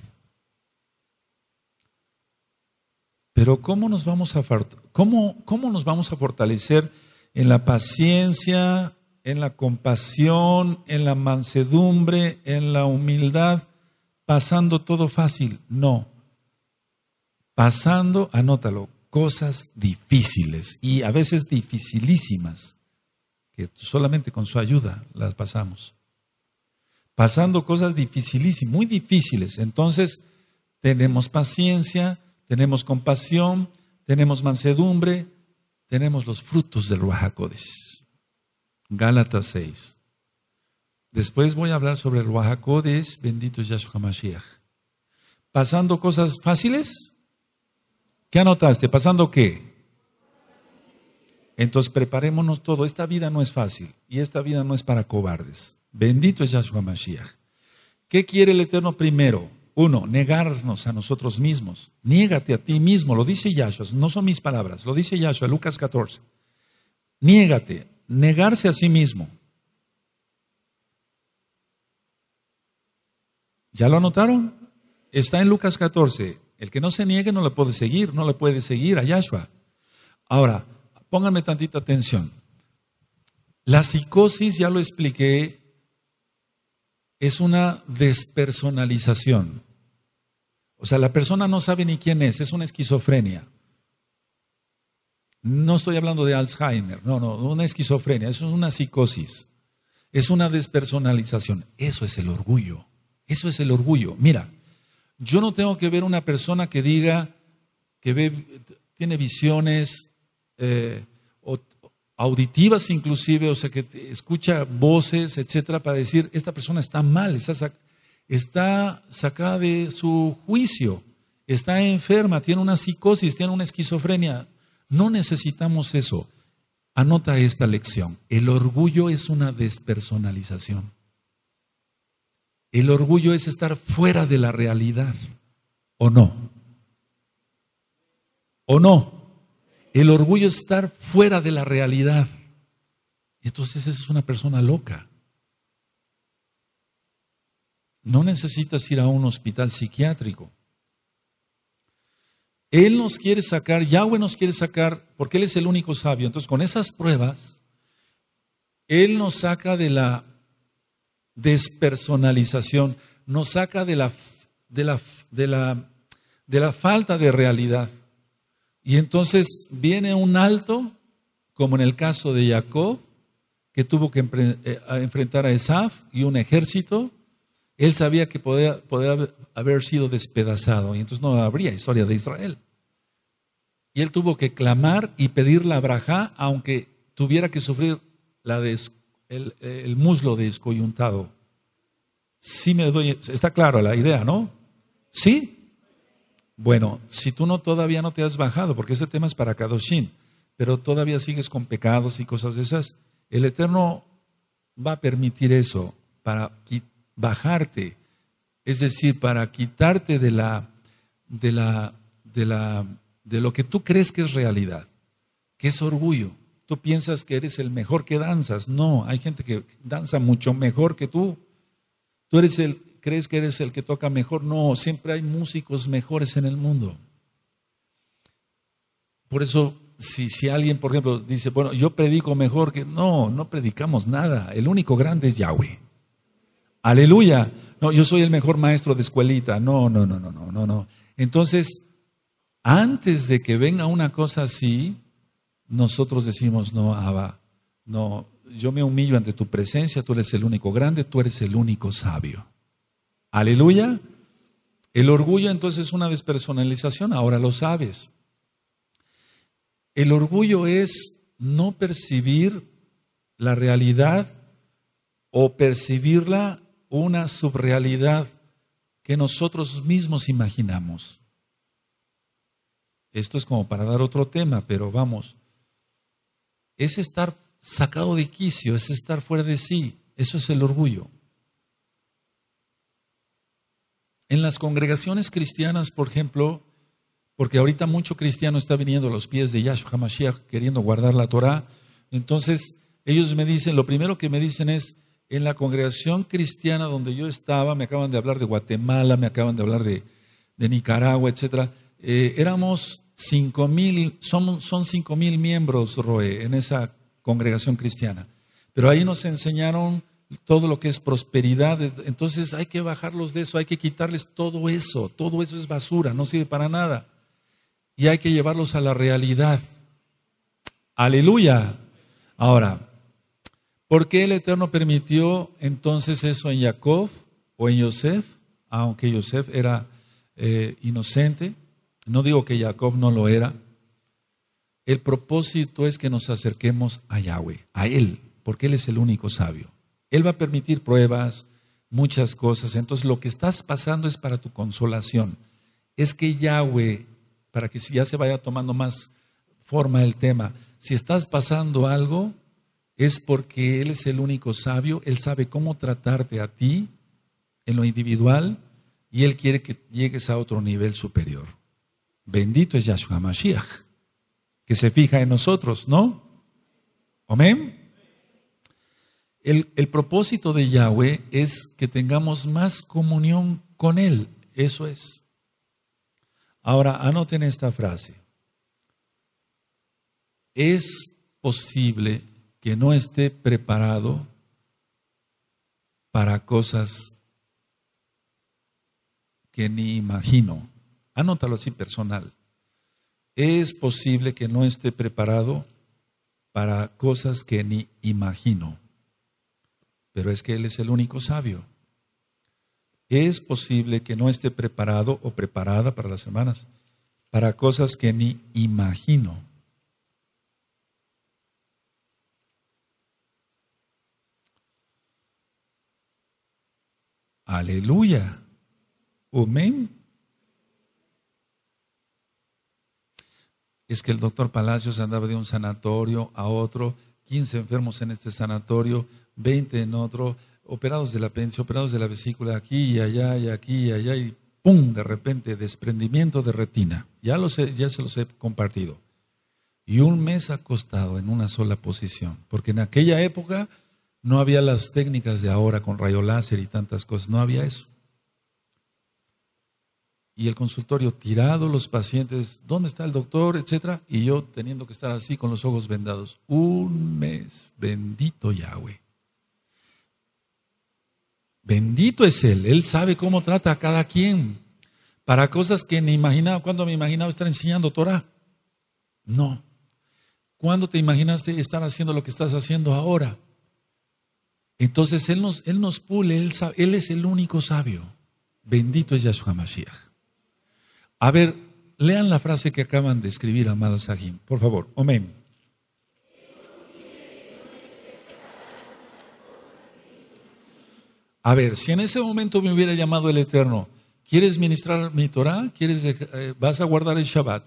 Pero ¿cómo nos vamos a, cómo nos vamos a fortalecer en la paciencia, en la compasión, en la mansedumbre, en la humildad, pasando todo fácil? No. Pasando, anótalo, cosas difíciles y a veces dificilísimas, que solamente con su ayuda las pasamos pasando cosas dificilísimas, muy difíciles. Entonces, tenemos paciencia, tenemos compasión, tenemos mansedumbre, tenemos los frutos del Ruajacodes. Gálatas 6. Después voy a hablar sobre el Ruajacodes, bendito Yahshua Mashiach. ¿Pasando cosas fáciles? ¿Qué anotaste? ¿Pasando qué? Entonces preparémonos todo. Esta vida no es fácil y esta vida no es para cobardes. Bendito es Yahshua Mashiach. ¿Qué quiere el Eterno primero? Uno, negarnos a nosotros mismos. Niégate a ti mismo, lo dice Yahshua, no son mis palabras, lo dice Yahshua, Lucas 14. Niégate, negarse a sí mismo. ¿Ya lo anotaron? Está en Lucas 14. El que no se niegue no le puede seguir, no le puede seguir a Yahshua. Ahora, pónganme tantita atención. La psicosis, ya lo expliqué es una despersonalización. O sea, la persona no sabe ni quién es, es una esquizofrenia. No estoy hablando de Alzheimer, no, no, una esquizofrenia, eso es una psicosis, es una despersonalización, eso es el orgullo, eso es el orgullo. Mira, yo no tengo que ver una persona que diga que tiene visiones eh, o auditivas inclusive, o sea, que escucha voces, etcétera, para decir, esta persona está mal, está, está sacada de su juicio, está enferma, tiene una psicosis, tiene una esquizofrenia. No necesitamos eso. Anota esta lección. El orgullo es una despersonalización. El orgullo es estar fuera de la realidad, ¿o no? ¿O no? El orgullo es estar fuera de la realidad. Entonces esa es una persona loca. No necesitas ir a un hospital psiquiátrico. Él nos quiere sacar, Yahweh nos quiere sacar, porque Él es el único sabio. Entonces, con esas pruebas, Él nos saca de la despersonalización, nos saca de la, de la, de la, de la falta de realidad. Y entonces viene un alto, como en el caso de Jacob, que tuvo que eh, enfrentar a Esaf y un ejército. Él sabía que podía, haber sido despedazado y entonces no habría historia de Israel. Y él tuvo que clamar y pedir la braja, aunque tuviera que sufrir la el, muslo descoyuntado. Sí me está claro la idea, ¿no? Sí, bueno, si tú no todavía no te has bajado, porque ese tema es para Kadoshin, pero todavía sigues con pecados y cosas de esas, el Eterno va a permitir eso para bajarte, es decir, para quitarte de la de la de la de lo que tú crees que es realidad, que es orgullo. Tú piensas que eres el mejor que danzas. No, hay gente que danza mucho mejor que tú. Tú eres el, crees que eres el que toca mejor. No, siempre hay músicos mejores en el mundo. Por eso, si, si alguien, por ejemplo, dice, bueno, yo predico mejor que... No, no predicamos nada. El único grande es Yahweh. Aleluya. No, yo soy el mejor maestro de escuelita. No, no, no, no, no, no, no. Entonces, antes de que venga una cosa así, nosotros decimos, no, Abba, no, yo me humillo ante tu presencia, tú eres el único grande, tú eres el único sabio. Aleluya. El orgullo entonces es una despersonalización, ahora lo sabes. El orgullo es no percibir la realidad o percibirla una subrealidad que nosotros mismos imaginamos. Esto es como para dar otro tema, pero vamos, es estar sacado de quicio, es estar fuera de sí, eso es el orgullo. En las congregaciones cristianas, por ejemplo, porque ahorita mucho cristiano está viniendo a los pies de Yahshua Hamashiach queriendo guardar la Torah, entonces ellos me dicen, lo primero que me dicen es, en la congregación cristiana donde yo estaba, me acaban de hablar de Guatemala, me acaban de hablar de, Nicaragua, etcétera, eh, éramos cinco mil, son, son cinco mil miembros, Roe, en esa congregación cristiana. Pero ahí nos enseñaron todo lo que es prosperidad. Entonces hay que bajarlos de eso, hay que quitarles todo eso. Todo eso es basura, no sirve para nada. Y hay que llevarlos a la realidad. Aleluya. Ahora, ¿por qué el Eterno permitió entonces eso en Jacob o en Yosef? Aunque Yosef era eh, inocente, no digo que Jacob no lo era. El propósito es que nos acerquemos a Yahweh, a Él, porque Él es el único sabio. Él va a permitir pruebas, muchas cosas. Entonces lo que estás pasando es para tu consolación. Es que Yahweh, para que ya se vaya tomando más forma el tema, si estás pasando algo, es porque Él es el único sabio, Él sabe cómo tratarte a ti en lo individual y Él quiere que llegues a otro nivel superior. Bendito es Yahshua Mashiach, que se fija en nosotros, ¿no? Amén. El, propósito de Yahweh es que tengamos más comunión con Él. Eso es. Ahora, anoten esta frase. Es posible que no esté preparado para cosas que ni imagino. Anótalo así personal. Es posible que no esté preparado para cosas que ni imagino pero es que Él es el único sabio. Es posible que no esté preparado o preparada para las semanas. para cosas que ni imagino. Aleluya. Amén. Es que el doctor Palacios andaba de un sanatorio a otro, 15 enfermos en este sanatorio, 20 en otro, operados de la apéndice, operados de la vesícula, aquí y allá y aquí y allá, y ¡pum! De repente, desprendimiento de retina. Ya, ya se los he compartido. Y un mes acostado en una sola posición, porque en aquella época no había las técnicas de ahora con rayo láser y tantas cosas, no había eso. Y el consultorio tirado, los pacientes, ¿dónde está el doctor? etcétera, y yo teniendo que estar así con los ojos vendados. Un mes, bendito Yahweh. Bendito es Él, Él sabe cómo trata a cada quien para cosas que ni imaginaba, cuando me imaginaba estar enseñando Torah. No. ¿Cuándo te imaginaste estar haciendo lo que estás haciendo ahora? Entonces Él nos, él nos pule, él, sabe, él es el único sabio. Bendito es Yahshua Mashiach. A ver, lean la frase que acaban de escribir, amados Sahim, por favor. Amén. A ver, si en ese momento me hubiera llamado el Eterno, ¿quieres ministrar mi Torah? ¿Quieres, eh, ¿Vas a guardar el Shabbat?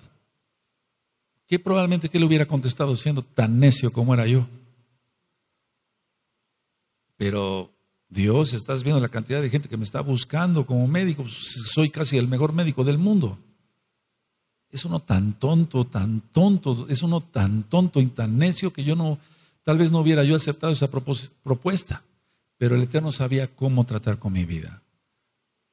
qué probablemente que le hubiera contestado siendo tan necio como era yo. Pero Dios, estás viendo la cantidad de gente que me está buscando como médico. Pues, soy casi el mejor médico del mundo. Es uno tan tonto, tan tonto, es uno tan tonto y tan necio que yo no, tal vez no hubiera yo aceptado esa propuesta pero el Eterno sabía cómo tratar con mi vida.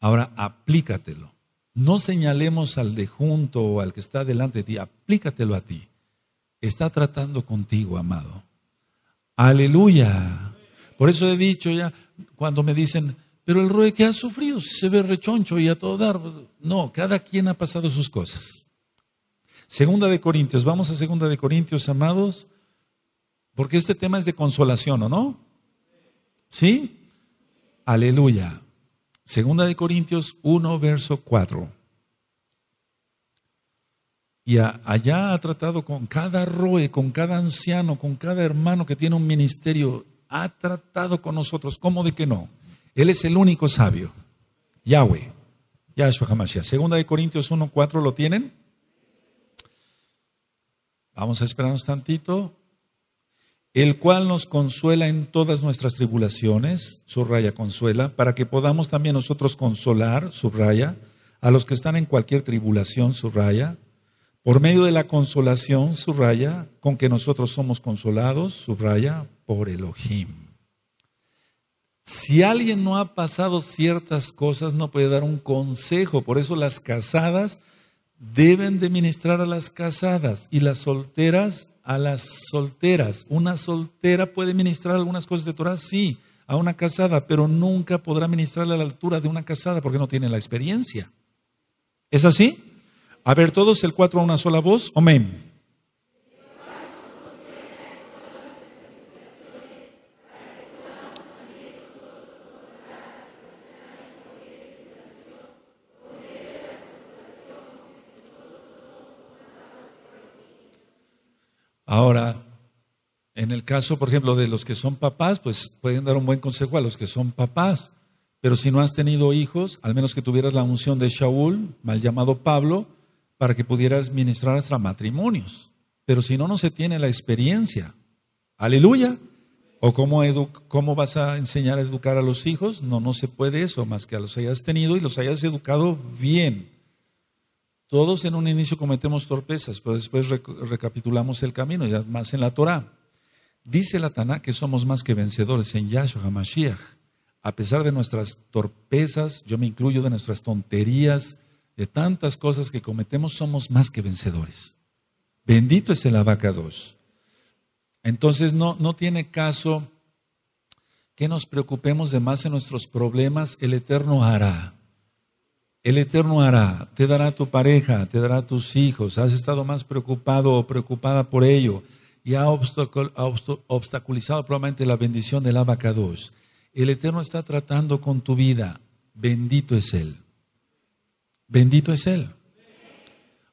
Ahora aplícatelo. No señalemos al de junto o al que está delante de ti, aplícatelo a ti. Está tratando contigo, amado. Aleluya. Por eso he dicho ya, cuando me dicen, pero el rey que ha sufrido se ve rechoncho y a todo dar. No, cada quien ha pasado sus cosas. Segunda de Corintios, vamos a Segunda de Corintios, amados, porque este tema es de consolación, ¿o no? ¿Sí? Aleluya. Segunda de Corintios 1, verso 4. Y allá ha tratado con cada roe, con cada anciano, con cada hermano que tiene un ministerio, ha tratado con nosotros. ¿Cómo de que no? Él es el único sabio. Yahweh. Yahshua Hamashiach. Segunda de Corintios 1, 4, ¿lo tienen? Vamos a esperarnos tantito el cual nos consuela en todas nuestras tribulaciones, subraya consuela, para que podamos también nosotros consolar, subraya, a los que están en cualquier tribulación, subraya, por medio de la consolación, subraya, con que nosotros somos consolados, subraya, por Elohim. Si alguien no ha pasado ciertas cosas, no puede dar un consejo. Por eso las casadas deben de ministrar a las casadas y las solteras a las solteras. Una soltera puede ministrar algunas cosas de Torah, sí, a una casada, pero nunca podrá ministrarle a la altura de una casada porque no tiene la experiencia. ¿Es así? A ver todos el cuatro a una sola voz. Amén. Ahora, en el caso, por ejemplo, de los que son papás, pues pueden dar un buen consejo a los que son papás. Pero si no has tenido hijos, al menos que tuvieras la unción de Shaul, mal llamado Pablo, para que pudieras ministrar hasta matrimonios. Pero si no, no se tiene la experiencia. Aleluya. ¿O cómo, cómo vas a enseñar a educar a los hijos? No, no se puede eso, más que a los hayas tenido y los hayas educado bien. Todos en un inicio cometemos torpezas, pero después recapitulamos el camino, ya más en la Torá. Dice la Taná que somos más que vencedores en Yahshua HaMashiach. A pesar de nuestras torpezas, yo me incluyo de nuestras tonterías, de tantas cosas que cometemos, somos más que vencedores. Bendito es el dos. Entonces no, no tiene caso que nos preocupemos de más en nuestros problemas, el Eterno hará. El Eterno hará, te dará tu pareja, te dará tus hijos. Has estado más preocupado o preocupada por ello y ha obstaculizado probablemente la bendición del abacados. El Eterno está tratando con tu vida. Bendito es Él. Bendito es Él.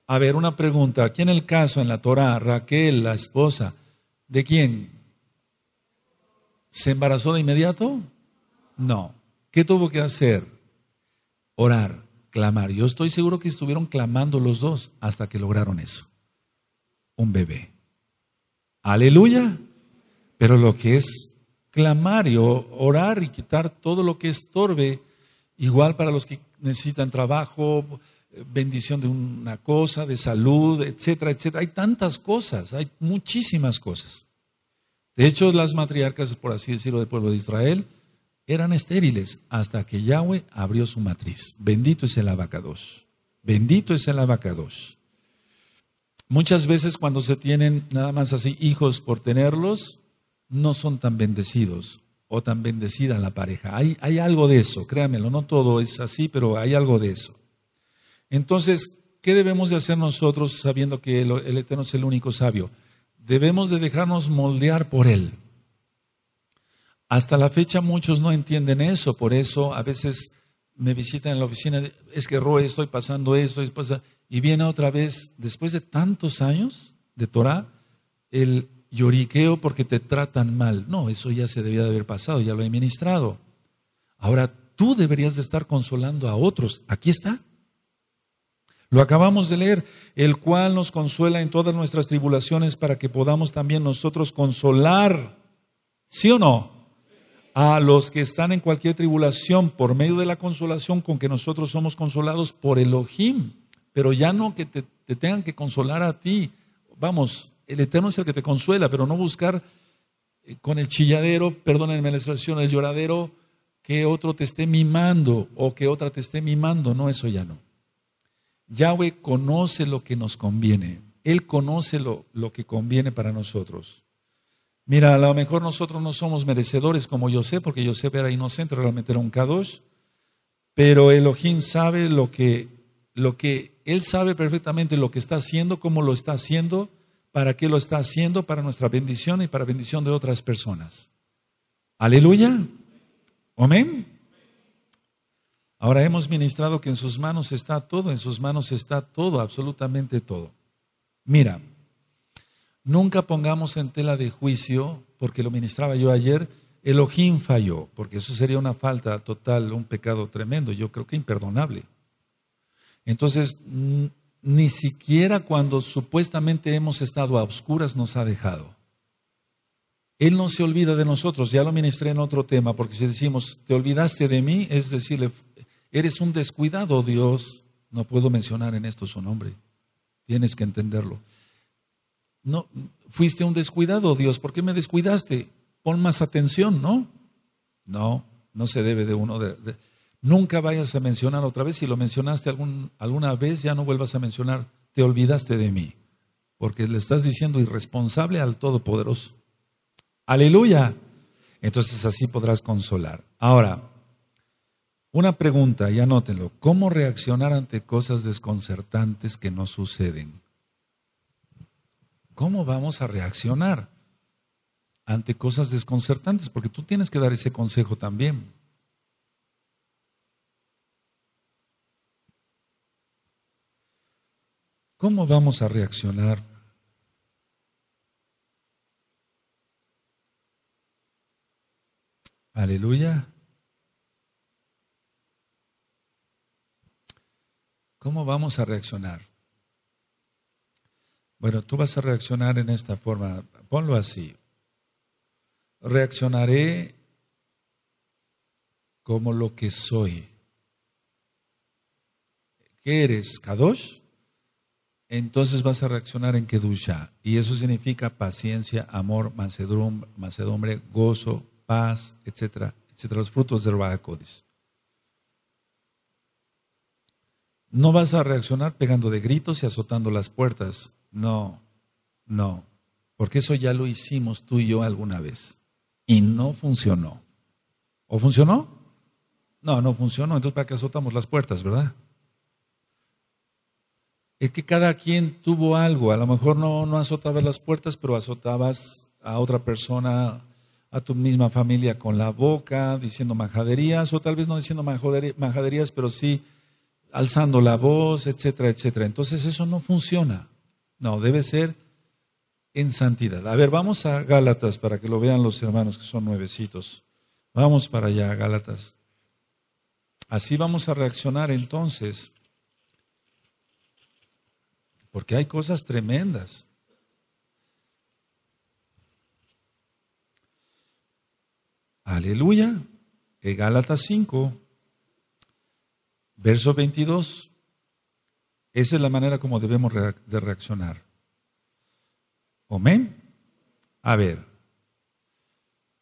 A ver, una pregunta. Aquí en el caso, en la Torah, Raquel, la esposa, ¿de quién? ¿Se embarazó de inmediato? No. ¿Qué tuvo que hacer? Orar clamar. Yo estoy seguro que estuvieron clamando los dos hasta que lograron eso. Un bebé. Aleluya. Pero lo que es clamar y orar y quitar todo lo que estorbe, igual para los que necesitan trabajo, bendición de una cosa, de salud, etcétera, etcétera. Hay tantas cosas, hay muchísimas cosas. De hecho, las matriarcas, por así decirlo, del pueblo de Israel, eran estériles hasta que Yahweh abrió su matriz. Bendito es el abacados. Bendito es el abacados. Muchas veces cuando se tienen nada más así hijos por tenerlos, no son tan bendecidos o tan bendecida la pareja. Hay, algo de eso, créamelo, no todo es así, pero hay algo de eso. Entonces, ¿qué debemos de hacer nosotros sabiendo que el Eterno es el único sabio? Debemos de dejarnos moldear por Él. Hasta la fecha muchos no entienden eso, por eso a veces me visitan en la oficina, es que Roe, estoy pasando esto, y, viene otra vez, después de tantos años de Torah, el lloriqueo porque te tratan mal. No, eso ya se debía de haber pasado, ya lo he ministrado. Ahora tú deberías de estar consolando a otros. Aquí está. Lo acabamos de leer, el cual nos consuela en todas nuestras tribulaciones para que podamos también nosotros consolar. ¿Sí o no? a los que están en cualquier tribulación por medio de la consolación con que nosotros somos consolados por Elohim, pero ya no que te, tengan que consolar a ti. Vamos, el Eterno es el que te consuela, pero no buscar eh, con el chilladero, perdónenme la expresión, el lloradero, que otro te esté mimando o que otra te esté mimando. No, eso ya no. Yahweh conoce lo que nos conviene. Él conoce lo que conviene para nosotros. Mira, a lo mejor nosotros no somos merecedores como sé, porque José era inocente, realmente era un Kadosh, pero Elohim sabe lo que, lo que, él sabe perfectamente lo que está haciendo, cómo lo está haciendo, para qué lo está haciendo, para nuestra bendición y para bendición de otras personas. Aleluya. Amén. Ahora hemos ministrado que en sus manos está todo, en sus manos está todo, absolutamente todo. Mira, Nunca pongamos en tela de juicio, porque lo ministraba yo ayer, Elohim falló, porque eso sería una falta total, un pecado tremendo, yo creo que imperdonable. Entonces, ni siquiera cuando supuestamente hemos estado a oscuras nos ha dejado. Él no se olvida de nosotros, ya lo ministré en otro tema, porque si decimos, te olvidaste de mí, es decirle, eres un descuidado, Dios. No puedo mencionar en esto su nombre, tienes que entenderlo. No, fuiste un descuidado, Dios, ¿por qué me descuidaste? Pon más atención, ¿no? No, no se debe de uno. nunca vayas a mencionar otra vez, si lo mencionaste alguna vez, ya no vuelvas a mencionar, te olvidaste de mí, porque le estás diciendo irresponsable al Todopoderoso. Aleluya. Entonces así podrás consolar. Ahora, una pregunta y anótenlo. ¿Cómo reaccionar ante cosas desconcertantes que no suceden? ¿Cómo vamos a reaccionar ante cosas desconcertantes? Porque tú tienes que dar ese consejo también. ¿Cómo vamos a reaccionar Aleluya. ¿Cómo vamos a reaccionar? Bueno, tú vas a reaccionar en esta forma. Ponlo así. Reaccionaré como lo que soy. ¿Qué eres? ¿Kadosh? Entonces vas a reaccionar en Kedusha. Y eso significa paciencia, amor, mansedumbre, gozo, paz, etcétera, etcétera. Los frutos del Bahacodis. No vas a reaccionar pegando de gritos y azotando las puertas no, no, porque eso ya lo hicimos tú y yo alguna vez y no funcionó. ¿O funcionó? No, no funcionó, entonces para qué azotamos las puertas, ¿verdad? Es que cada quien tuvo algo, a lo mejor no, no azotabas las puertas, pero azotabas a otra persona, a tu misma familia con la boca, diciendo majaderías, o tal vez no diciendo majaderías, pero sí alzando la voz, etcétera, etcétera. Entonces eso no funciona. No, debe ser en santidad. A ver, vamos a Gálatas para que lo vean los hermanos que son nuevecitos. Vamos para allá, Gálatas. Así vamos a reaccionar entonces. Porque hay cosas tremendas. Aleluya. En eh, Gálatas 5, verso 22. Esa es la manera como debemos de reaccionar. Amén. A ver.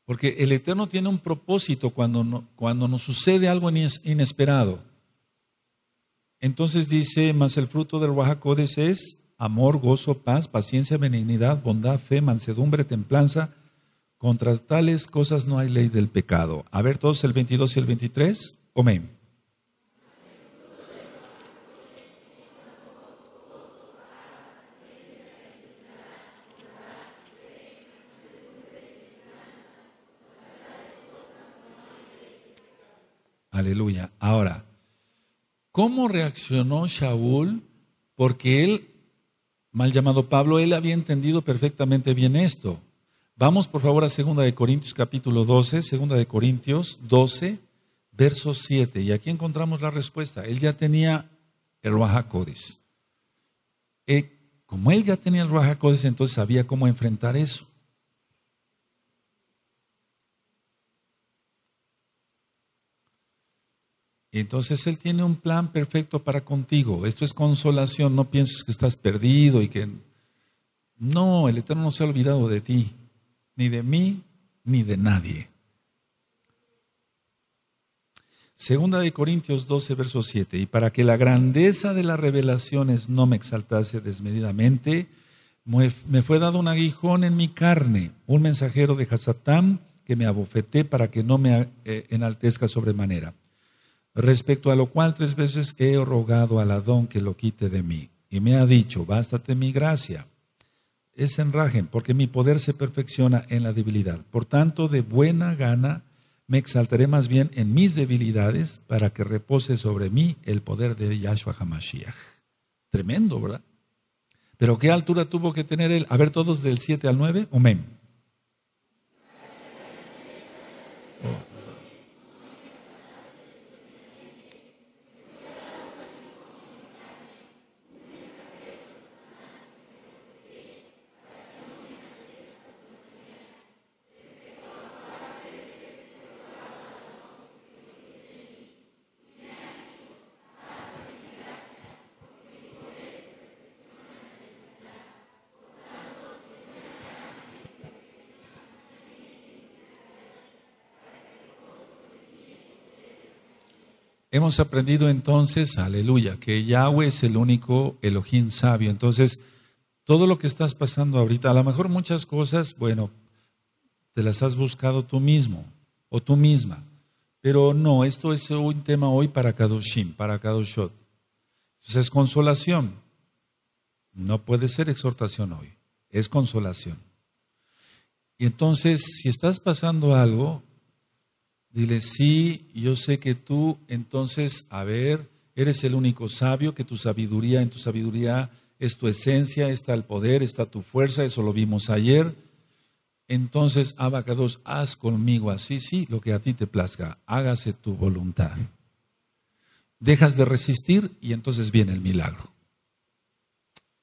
Porque el Eterno tiene un propósito cuando, cuando nos sucede algo inesperado. Entonces dice, mas el fruto del Ruajacodes es amor, gozo, paz, paciencia, benignidad, bondad, fe, mansedumbre, templanza. Contra tales cosas no hay ley del pecado. A ver todos el 22 y el 23. Amén. Aleluya. Ahora, ¿cómo reaccionó Shaul? Porque él, mal llamado Pablo, él había entendido perfectamente bien esto. Vamos por favor a 2 Corintios capítulo 12, 2 Corintios 12, verso 7. Y aquí encontramos la respuesta. Él ya tenía el Rahacodes. Eh, como él ya tenía el Rojacodis, entonces sabía cómo enfrentar eso. Entonces Él tiene un plan perfecto para contigo. Esto es consolación. No pienses que estás perdido y que... No, el Eterno no se ha olvidado de ti, ni de mí, ni de nadie. Segunda de Corintios 12, verso 7. Y para que la grandeza de las revelaciones no me exaltase desmedidamente, me fue dado un aguijón en mi carne, un mensajero de Hasatán que me abofeté para que no me eh, enaltezca sobremanera. Respecto a lo cual tres veces he rogado al Adón que lo quite de mí. Y me ha dicho, bástate mi gracia. Es enrajen, porque mi poder se perfecciona en la debilidad. Por tanto, de buena gana me exaltaré más bien en mis debilidades para que repose sobre mí el poder de Yahshua Hamashiach. Tremendo, ¿verdad? Pero ¿qué altura tuvo que tener él? A ver, todos del 7 al 9, omen. Hemos aprendido entonces, aleluya, que Yahweh es el único Elohim sabio. Entonces, todo lo que estás pasando ahorita, a lo mejor muchas cosas, bueno, te las has buscado tú mismo o tú misma. Pero no, esto es un tema hoy para Kadoshim, para Kadoshot. Entonces es consolación. No puede ser exhortación hoy, es consolación. Y entonces, si estás pasando algo, Dile, sí, yo sé que tú, entonces, a ver, eres el único sabio, que tu sabiduría, en tu sabiduría es tu esencia, está el poder, está tu fuerza, eso lo vimos ayer. Entonces, abacados, haz conmigo así, sí, lo que a ti te plazca, hágase tu voluntad. Dejas de resistir y entonces viene el milagro.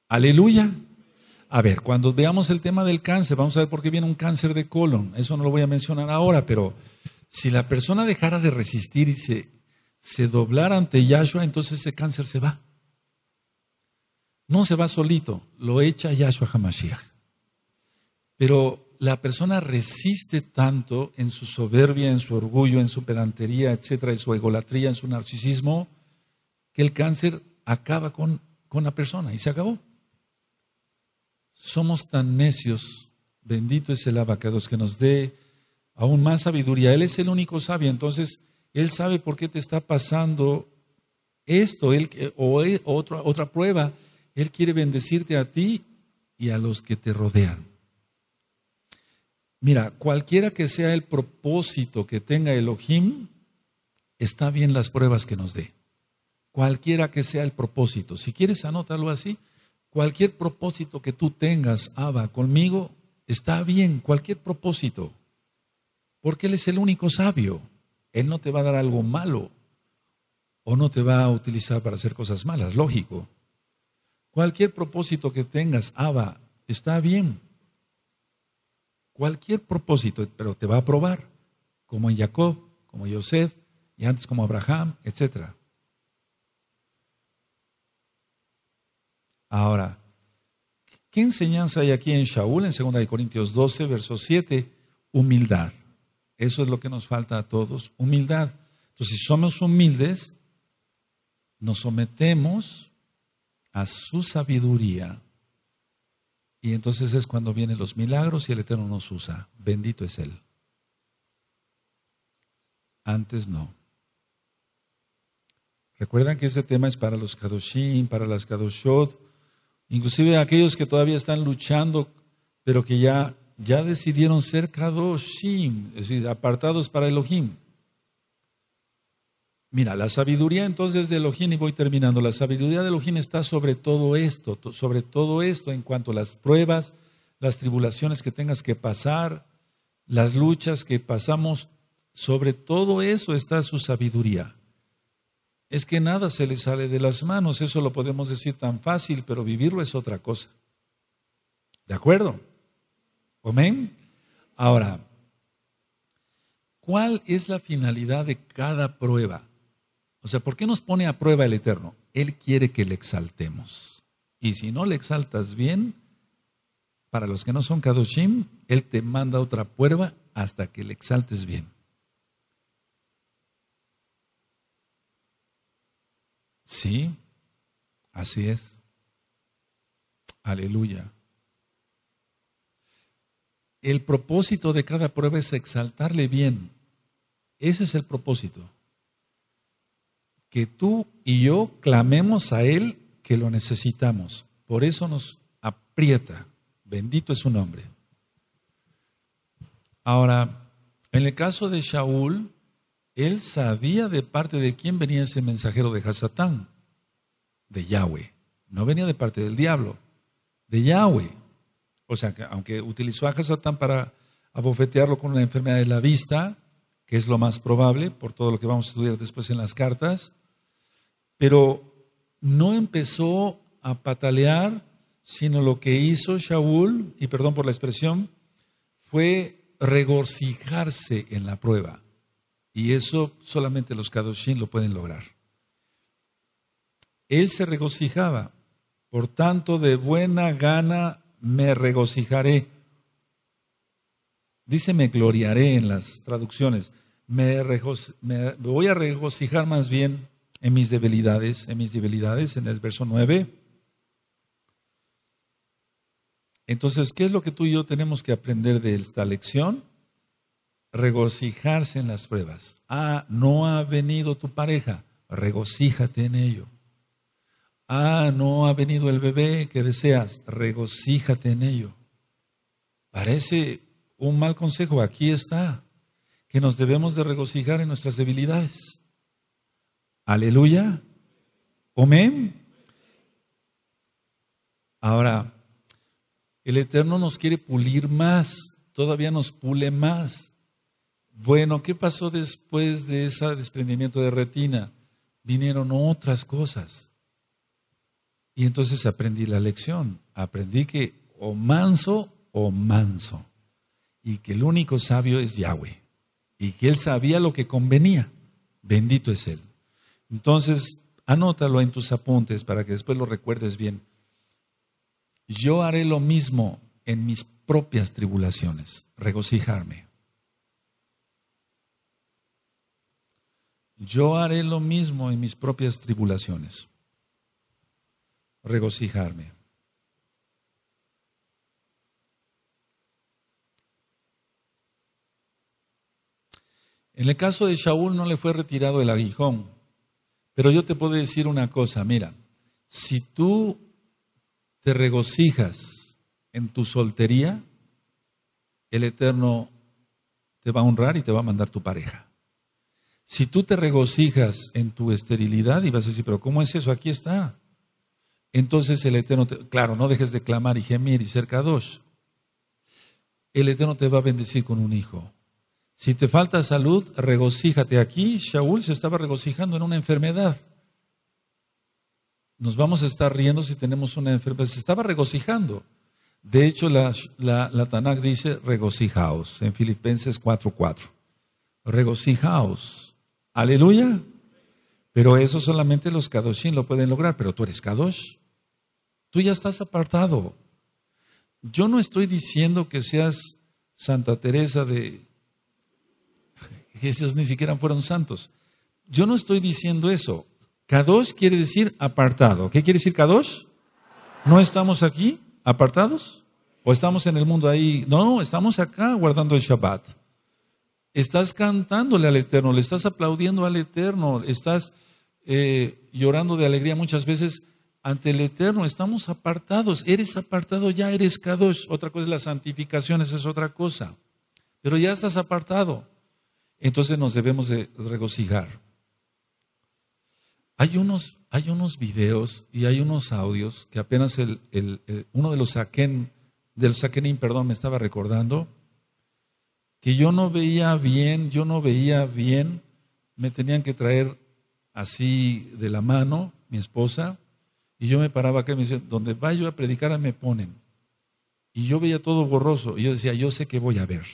Aleluya. A ver, cuando veamos el tema del cáncer, vamos a ver por qué viene un cáncer de colon. Eso no lo voy a mencionar ahora, pero si la persona dejara de resistir y se, doblara ante Yahshua, entonces ese cáncer se va. No se va solito, lo echa Yahshua Hamashiach. Pero la persona resiste tanto en su soberbia, en su orgullo, en su pedantería, etcétera, en su egolatría, en su narcisismo, que el cáncer acaba con, con la persona y se acabó. Somos tan necios, bendito es el abacados que nos dé aún más sabiduría. Él es el único sabio, entonces Él sabe por qué te está pasando esto él, o e, otra, otra prueba. Él quiere bendecirte a ti y a los que te rodean. Mira, cualquiera que sea el propósito que tenga Elohim, está bien las pruebas que nos dé. Cualquiera que sea el propósito. Si quieres, anótalo así. Cualquier propósito que tú tengas, Abba, conmigo, está bien. Cualquier propósito. Porque Él es el único sabio. Él no te va a dar algo malo o no te va a utilizar para hacer cosas malas, lógico. Cualquier propósito que tengas, Abba, está bien. Cualquier propósito, pero te va a probar, como en Jacob, como Yosef y antes como Abraham, etc. Ahora, ¿qué enseñanza hay aquí en Shaul, en 2 Corintios 12, verso 7? Humildad. Eso es lo que nos falta a todos, humildad. Entonces, si somos humildes, nos sometemos a su sabiduría. Y entonces es cuando vienen los milagros y el Eterno nos usa. Bendito es Él. Antes no. Recuerdan que este tema es para los Kadoshim, para las Kadoshot, inclusive aquellos que todavía están luchando, pero que ya ya decidieron ser Kadoshim, es decir, apartados para Elohim. Mira, la sabiduría entonces de Elohim, y voy terminando, la sabiduría de Elohim está sobre todo esto, sobre todo esto en cuanto a las pruebas, las tribulaciones que tengas que pasar, las luchas que pasamos, sobre todo eso está su sabiduría. Es que nada se le sale de las manos, eso lo podemos decir tan fácil, pero vivirlo es otra cosa. ¿De acuerdo? Amén. Ahora, ¿cuál es la finalidad de cada prueba? O sea, ¿por qué nos pone a prueba el Eterno? Él quiere que le exaltemos. Y si no le exaltas bien, para los que no son Kadoshim, Él te manda otra prueba hasta que le exaltes bien. Sí, así es. Aleluya. El propósito de cada prueba es exaltarle bien. Ese es el propósito. Que tú y yo clamemos a Él que lo necesitamos. Por eso nos aprieta. Bendito es su nombre. Ahora, en el caso de Shaul, él sabía de parte de quién venía ese mensajero de Hasatán, de Yahweh. No venía de parte del diablo, de Yahweh. O sea, aunque utilizó a Hasatán para abofetearlo con una enfermedad de la vista, que es lo más probable por todo lo que vamos a estudiar después en las cartas, pero no empezó a patalear, sino lo que hizo Shaul, y perdón por la expresión, fue regocijarse en la prueba. Y eso solamente los Kadoshin lo pueden lograr. Él se regocijaba, por tanto, de buena gana me regocijaré. Dice me gloriaré en las traducciones. Me, me, voy a regocijar más bien en mis debilidades, en mis debilidades, en el verso 9. Entonces, ¿qué es lo que tú y yo tenemos que aprender de esta lección? Regocijarse en las pruebas. Ah, no ha venido tu pareja, regocíjate en ello. Ah, no ha venido el bebé que deseas, regocíjate en ello. Parece un mal consejo, aquí está, que nos debemos de regocijar en nuestras debilidades. Aleluya. Amén. Ahora, el Eterno nos quiere pulir más, todavía nos pule más. Bueno, ¿qué pasó después de ese desprendimiento de retina? Vinieron otras cosas. Y entonces aprendí la lección. Aprendí que o manso o manso. Y que el único sabio es Yahweh. Y que él sabía lo que convenía. Bendito es él. Entonces, anótalo en tus apuntes para que después lo recuerdes bien. Yo haré lo mismo en mis propias tribulaciones, regocijarme. Yo haré lo mismo en mis propias tribulaciones regocijarme. En el caso de Shaul no le fue retirado el aguijón, pero yo te puedo decir una cosa, mira, si tú te regocijas en tu soltería, el Eterno te va a honrar y te va a mandar tu pareja. Si tú te regocijas en tu esterilidad y vas a decir, pero ¿cómo es eso? Aquí está. Entonces el Eterno, te, claro, no dejes de clamar y gemir y ser dos. El Eterno te va a bendecir con un hijo. Si te falta salud, regocíjate. Aquí Shaul se estaba regocijando en una enfermedad. Nos vamos a estar riendo si tenemos una enfermedad. Se estaba regocijando. De hecho, la, la, la Tanakh dice regocijaos en Filipenses 4:4. Regocijaos. Aleluya. Pero eso solamente los Kadoshim lo pueden lograr, pero tú eres Kadosh. Tú ya estás apartado. Yo no estoy diciendo que seas Santa Teresa de... Que Esos ni siquiera fueron santos. Yo no estoy diciendo eso. Kadosh quiere decir apartado. ¿Qué quiere decir Kadosh? ¿No estamos aquí apartados? ¿O estamos en el mundo ahí? No, estamos acá guardando el Shabbat. Estás cantándole al Eterno, le estás aplaudiendo al Eterno, estás eh, llorando de alegría muchas veces ante el Eterno, estamos apartados, eres apartado ya, eres Kadosh. Otra cosa es la santificación, esa es otra cosa. Pero ya estás apartado. Entonces nos debemos de regocijar. Hay unos, hay unos videos y hay unos audios que apenas el, el, eh, uno de los saquen, del saquenín, perdón, me estaba recordando, que yo no veía bien, yo no veía bien, me tenían que traer así de la mano mi esposa, y yo me paraba acá y me decía, donde vaya a predicar me ponen. Y yo veía todo borroso. Y yo decía, yo sé que voy a ver.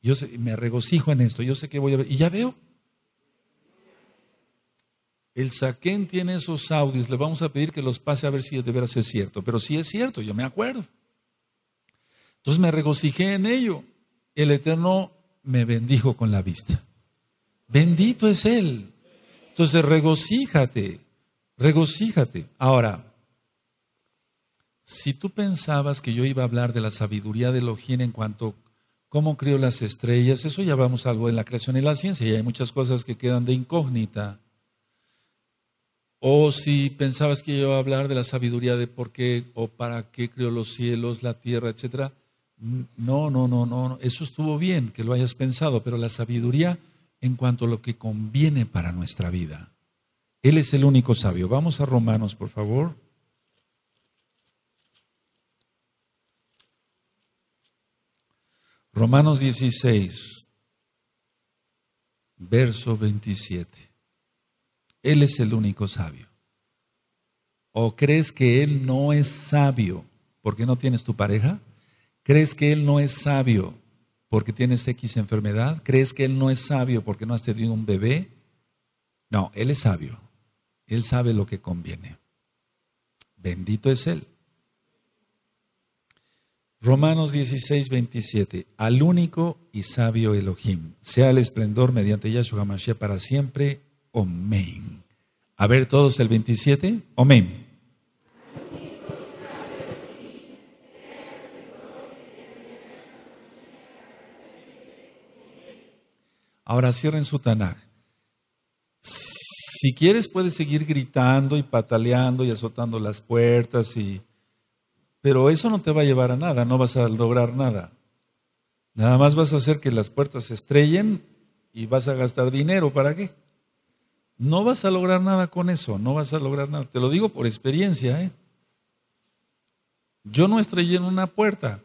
Yo me regocijo en esto, yo sé que voy a ver. Y ya veo. El Saquén tiene esos audios, le vamos a pedir que los pase a ver si de veras es cierto. Pero si es cierto, yo me acuerdo. Entonces me regocijé en ello. El Eterno me bendijo con la vista. Bendito es Él. Entonces regocíjate, regocíjate. Ahora, si tú pensabas que yo iba a hablar de la sabiduría de Elohim en cuanto cómo creó las estrellas, eso ya vamos algo en la creación y la ciencia, y hay muchas cosas que quedan de incógnita. O si pensabas que yo iba a hablar de la sabiduría de por qué o para qué creó los cielos, la tierra, etcétera. No, no, no, no, eso estuvo bien que lo hayas pensado, pero la sabiduría en cuanto a lo que conviene para nuestra vida. Él es el único sabio. Vamos a Romanos, por favor. Romanos 16, verso 27. Él es el único sabio. ¿O crees que Él no es sabio porque no tienes tu pareja? ¿Crees que Él no es sabio porque tienes X enfermedad? ¿Crees que Él no es sabio porque no has tenido un bebé? No, Él es sabio. Él sabe lo que conviene. Bendito es Él. Romanos 16, 27. Al único y sabio Elohim, sea el esplendor mediante Yahshua Mashiach para siempre. Amén. A ver todos el 27. Amén. Ahora cierren su Tanaj. Si quieres puedes seguir gritando y pataleando y azotando las puertas y pero eso no te va a llevar a nada, no vas a lograr nada. Nada más vas a hacer que las puertas se estrellen y vas a gastar dinero. ¿Para qué? No vas a lograr nada con eso, no vas a lograr nada. Te lo digo por experiencia. ¿eh? Yo no estrellé en una puerta,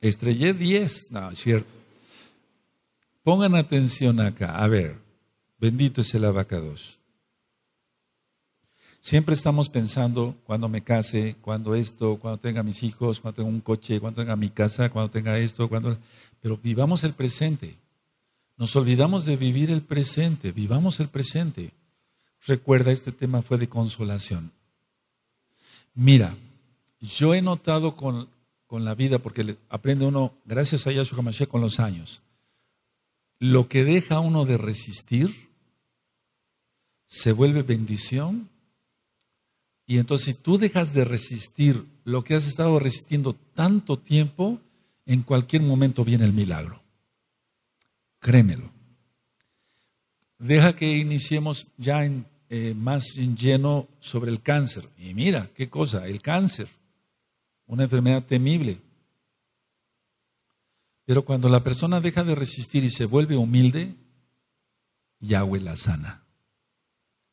estrellé 10. No, es cierto. Pongan atención acá. A ver, bendito es el abacados. Siempre estamos pensando cuando me case, cuando esto, cuando tenga mis hijos, cuando tenga un coche, cuando tenga mi casa, cuando tenga esto, cuando... Pero vivamos el presente. Nos olvidamos de vivir el presente, vivamos el presente. Recuerda, este tema fue de consolación. Mira, yo he notado con, la vida, porque aprende uno, gracias a Yahshua Mashiach, con los años, lo que deja uno de resistir se vuelve bendición y entonces si tú dejas de resistir lo que has estado resistiendo tanto tiempo, en cualquier momento viene el milagro. Créemelo. Deja que iniciemos ya eh, más en lleno sobre el cáncer. Y mira, qué cosa, el cáncer, una enfermedad temible. Pero cuando la persona deja de resistir y se vuelve humilde, Yahweh la sana.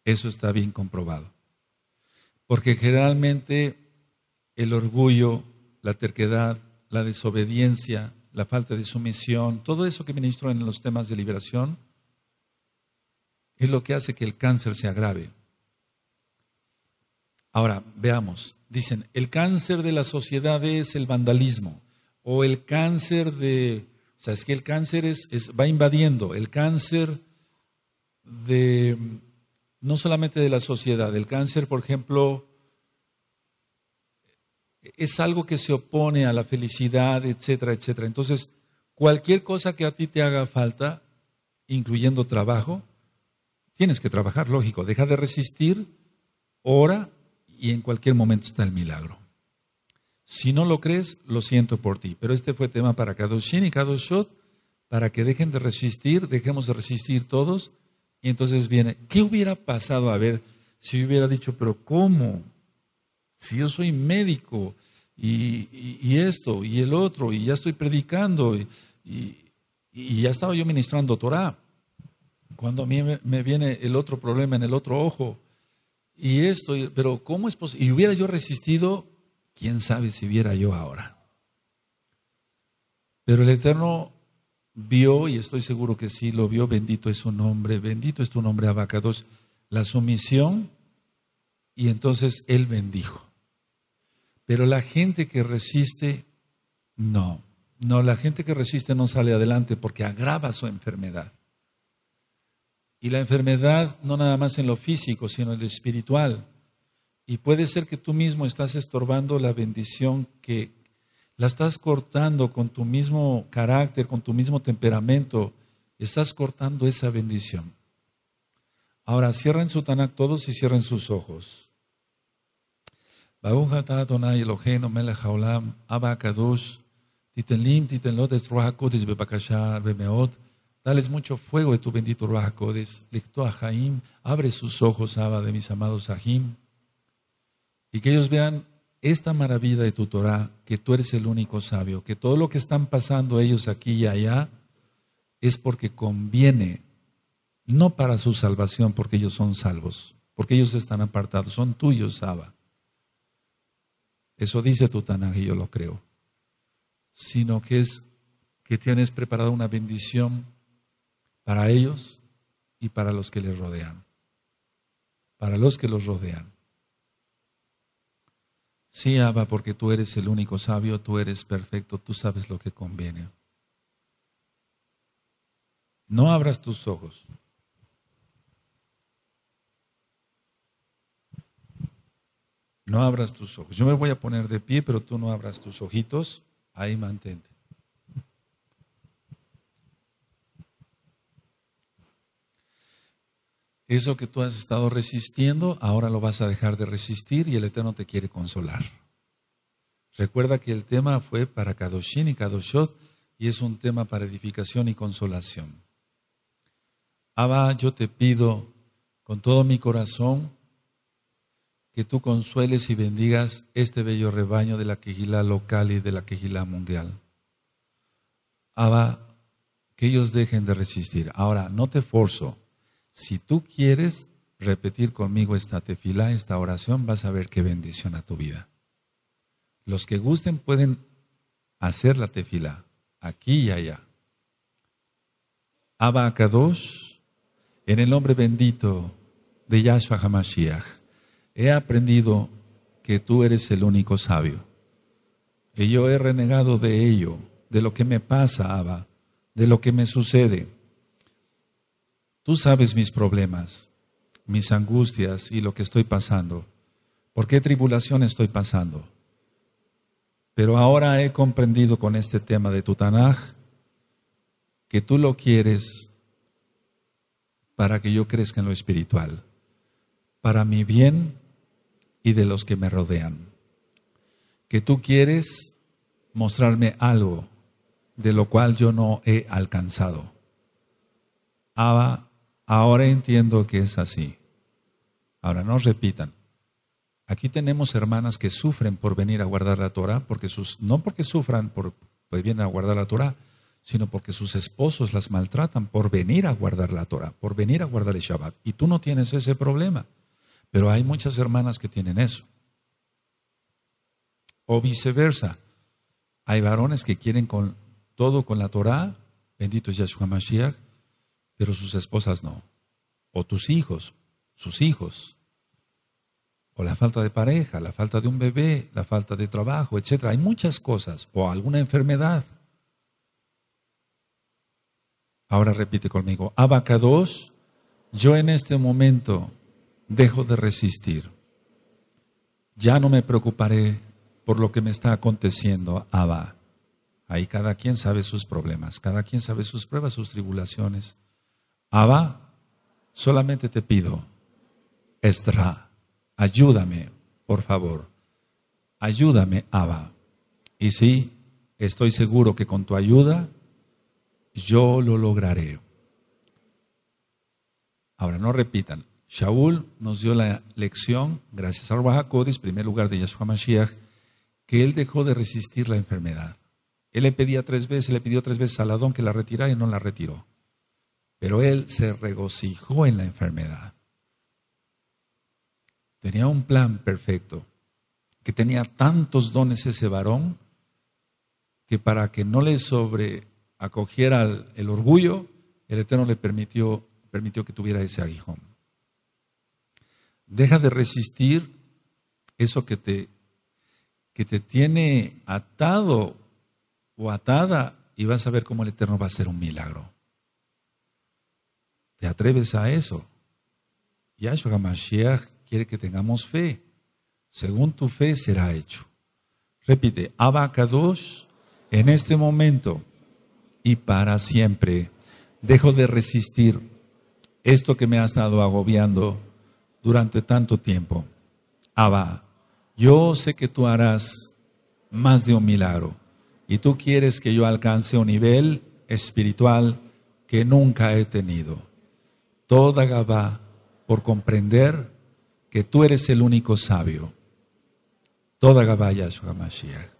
Eso está bien comprobado. Porque generalmente el orgullo, la terquedad, la desobediencia, la falta de sumisión, todo eso que ministro en los temas de liberación, es lo que hace que el cáncer se agrave. Ahora, veamos, dicen, el cáncer de la sociedad es el vandalismo, o el cáncer de, o sea, es que el cáncer va invadiendo, el cáncer de no solamente de la sociedad. El cáncer, por ejemplo, es algo que se opone a la felicidad, etcétera, etcétera. Entonces, cualquier cosa que a ti te haga falta, incluyendo trabajo, tienes que trabajar, lógico. Deja de resistir, ora y en cualquier momento está el milagro. Si no lo crees, lo siento por ti. Pero este fue tema para Kadoshin y Kadoshot, para que dejen de resistir, dejemos de resistir todos y entonces viene, ¿qué hubiera pasado a ver si hubiera dicho, pero cómo? Si yo soy médico y, esto y el otro y ya estoy predicando y, ya estaba yo ministrando Torah. Cuando a mí me, me, viene el otro problema en el otro ojo y esto, pero ¿cómo es posible? Y hubiera yo resistido, quién sabe si hubiera yo ahora. Pero el Eterno vio, y estoy seguro que sí lo vio, bendito es su nombre, bendito es tu nombre, Abacados, la sumisión, y entonces él bendijo. Pero la gente que resiste, no, no, la gente que resiste no sale adelante porque agrava su enfermedad. Y la enfermedad no nada más en lo físico, sino en lo espiritual. Y puede ser que tú mismo estás estorbando la bendición que la estás cortando con tu mismo carácter, con tu mismo temperamento. Estás cortando esa bendición. Ahora cierren su tanak todos y cierren sus ojos. Dales mucho fuego de tu bendito Ruajacodes. a Jaim. Abre sus ojos, Abba, de mis amados ajim Y que ellos vean esta maravilla de tu Torah, que tú eres el único sabio, que todo lo que están pasando ellos aquí y allá es porque conviene, no para su salvación, porque ellos son salvos, porque ellos están apartados, son tuyos, Saba. Eso dice tu Tanaj y yo lo creo. Sino que es que tienes preparada una bendición para ellos y para los que les rodean. Para los que los rodean. Sí, Abba, porque tú eres el único sabio, tú eres perfecto, tú sabes lo que conviene. No abras tus ojos. No abras tus ojos. Yo me voy a poner de pie, pero tú no abras tus ojitos. Ahí mantente. Eso que tú has estado resistiendo, ahora lo vas a dejar de resistir y el Eterno te quiere consolar. Recuerda que el tema fue para Kadoshin y Kadoshot y es un tema para edificación y consolación. Abba, yo te pido con todo mi corazón que tú consueles y bendigas este bello rebaño de la quejila local y de la Quejila mundial. Abba, que ellos dejen de resistir. Ahora, no te forzo si tú quieres repetir conmigo esta tefila, esta oración, vas a ver qué bendición a tu vida. Los que gusten pueden hacer la tefila aquí y allá. Abba Akadosh, en el nombre bendito de Yahshua HaMashiach, he aprendido que tú eres el único sabio. Y yo he renegado de ello, de lo que me pasa, Abba, de lo que me sucede. Tú sabes mis problemas, mis angustias y lo que estoy pasando, por qué tribulación estoy pasando. Pero ahora he comprendido con este tema de Tutanaj que tú lo quieres para que yo crezca en lo espiritual, para mi bien y de los que me rodean. Que tú quieres mostrarme algo de lo cual yo no he alcanzado. Abba, Ahora entiendo que es así. Ahora no repitan. Aquí tenemos hermanas que sufren por venir a guardar la Torah, porque sus, no porque sufran por, venir a guardar la Torah, sino porque sus esposos las maltratan por venir a guardar la Torah, por venir a guardar el Shabbat. Y tú no tienes ese problema. Pero hay muchas hermanas que tienen eso. O viceversa. Hay varones que quieren con todo con la Torah, bendito es Yahshua Mashiach, pero sus esposas no. O tus hijos, sus hijos. O la falta de pareja, la falta de un bebé, la falta de trabajo, etc. Hay muchas cosas. O alguna enfermedad. Ahora repite conmigo, K2, yo en este momento dejo de resistir. Ya no me preocuparé por lo que me está aconteciendo, Abba. Ahí cada quien sabe sus problemas, cada quien sabe sus pruebas, sus tribulaciones. Abba, solamente te pido, Estra, ayúdame, por favor. Ayúdame, Abba. Y sí, estoy seguro que con tu ayuda yo lo lograré. Ahora no repitan. Shaul nos dio la lección, gracias al Rahakodis, primer lugar de Yeshua Mashiach, que él dejó de resistir la enfermedad. Él le pedía tres veces, le pidió tres veces a Ladón que la retirara y no la retiró. Pero él se regocijó en la enfermedad. Tenía un plan perfecto, que tenía tantos dones ese varón, que para que no le sobreacogiera el, el orgullo, el Eterno le permitió, permitió que tuviera ese aguijón. Deja de resistir eso que te, que te tiene atado o atada y vas a ver cómo el Eterno va a hacer un milagro. ¿Te atreves a eso? Yahshua HaMashiach quiere que tengamos fe. Según tu fe será hecho. Repite, Kadosh, en este momento y para siempre, dejo de resistir esto que me ha estado agobiando durante tanto tiempo. Abba, yo sé que tú harás más de un milagro y tú quieres que yo alcance un nivel espiritual que nunca he tenido toda Gabá por comprender que tú eres el único sabio. Toda Gabá Yahshua Mashiach.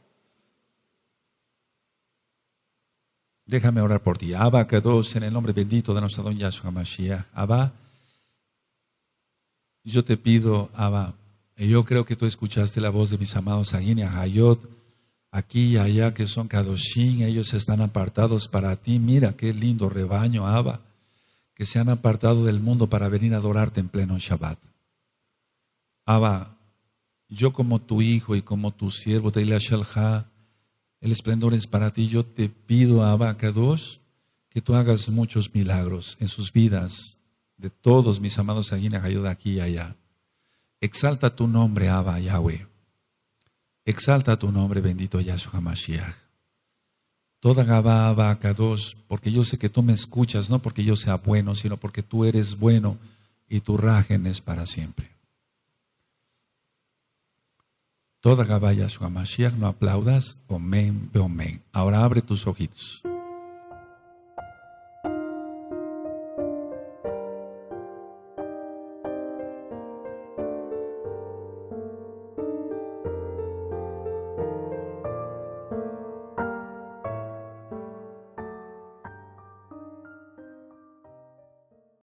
Déjame orar por ti. Abba dos en el nombre bendito de nuestro don Yahshua Mashiach. Abba, yo te pido, Abba, yo creo que tú escuchaste la voz de mis amados Agin y Hayot, aquí y allá, que son Kadoshin, ellos están apartados para ti. Mira qué lindo rebaño, Abba que se han apartado del mundo para venir a adorarte en pleno Shabbat. Abba, yo como tu hijo y como tu siervo, Teila el esplendor es para ti. Yo te pido, Abba Kadosh, que tú hagas muchos milagros en sus vidas, de todos mis amados Aguina de aquí y allá. Exalta tu nombre, Abba Yahweh. Exalta tu nombre, bendito Yahshua Mashiach. Toda vaca dos, porque yo sé que tú me escuchas, no porque yo sea bueno, sino porque tú eres bueno y tu rajen es para siempre. Toda Yahshua Mashiach, no aplaudas, omen, omen. Ahora abre tus ojitos.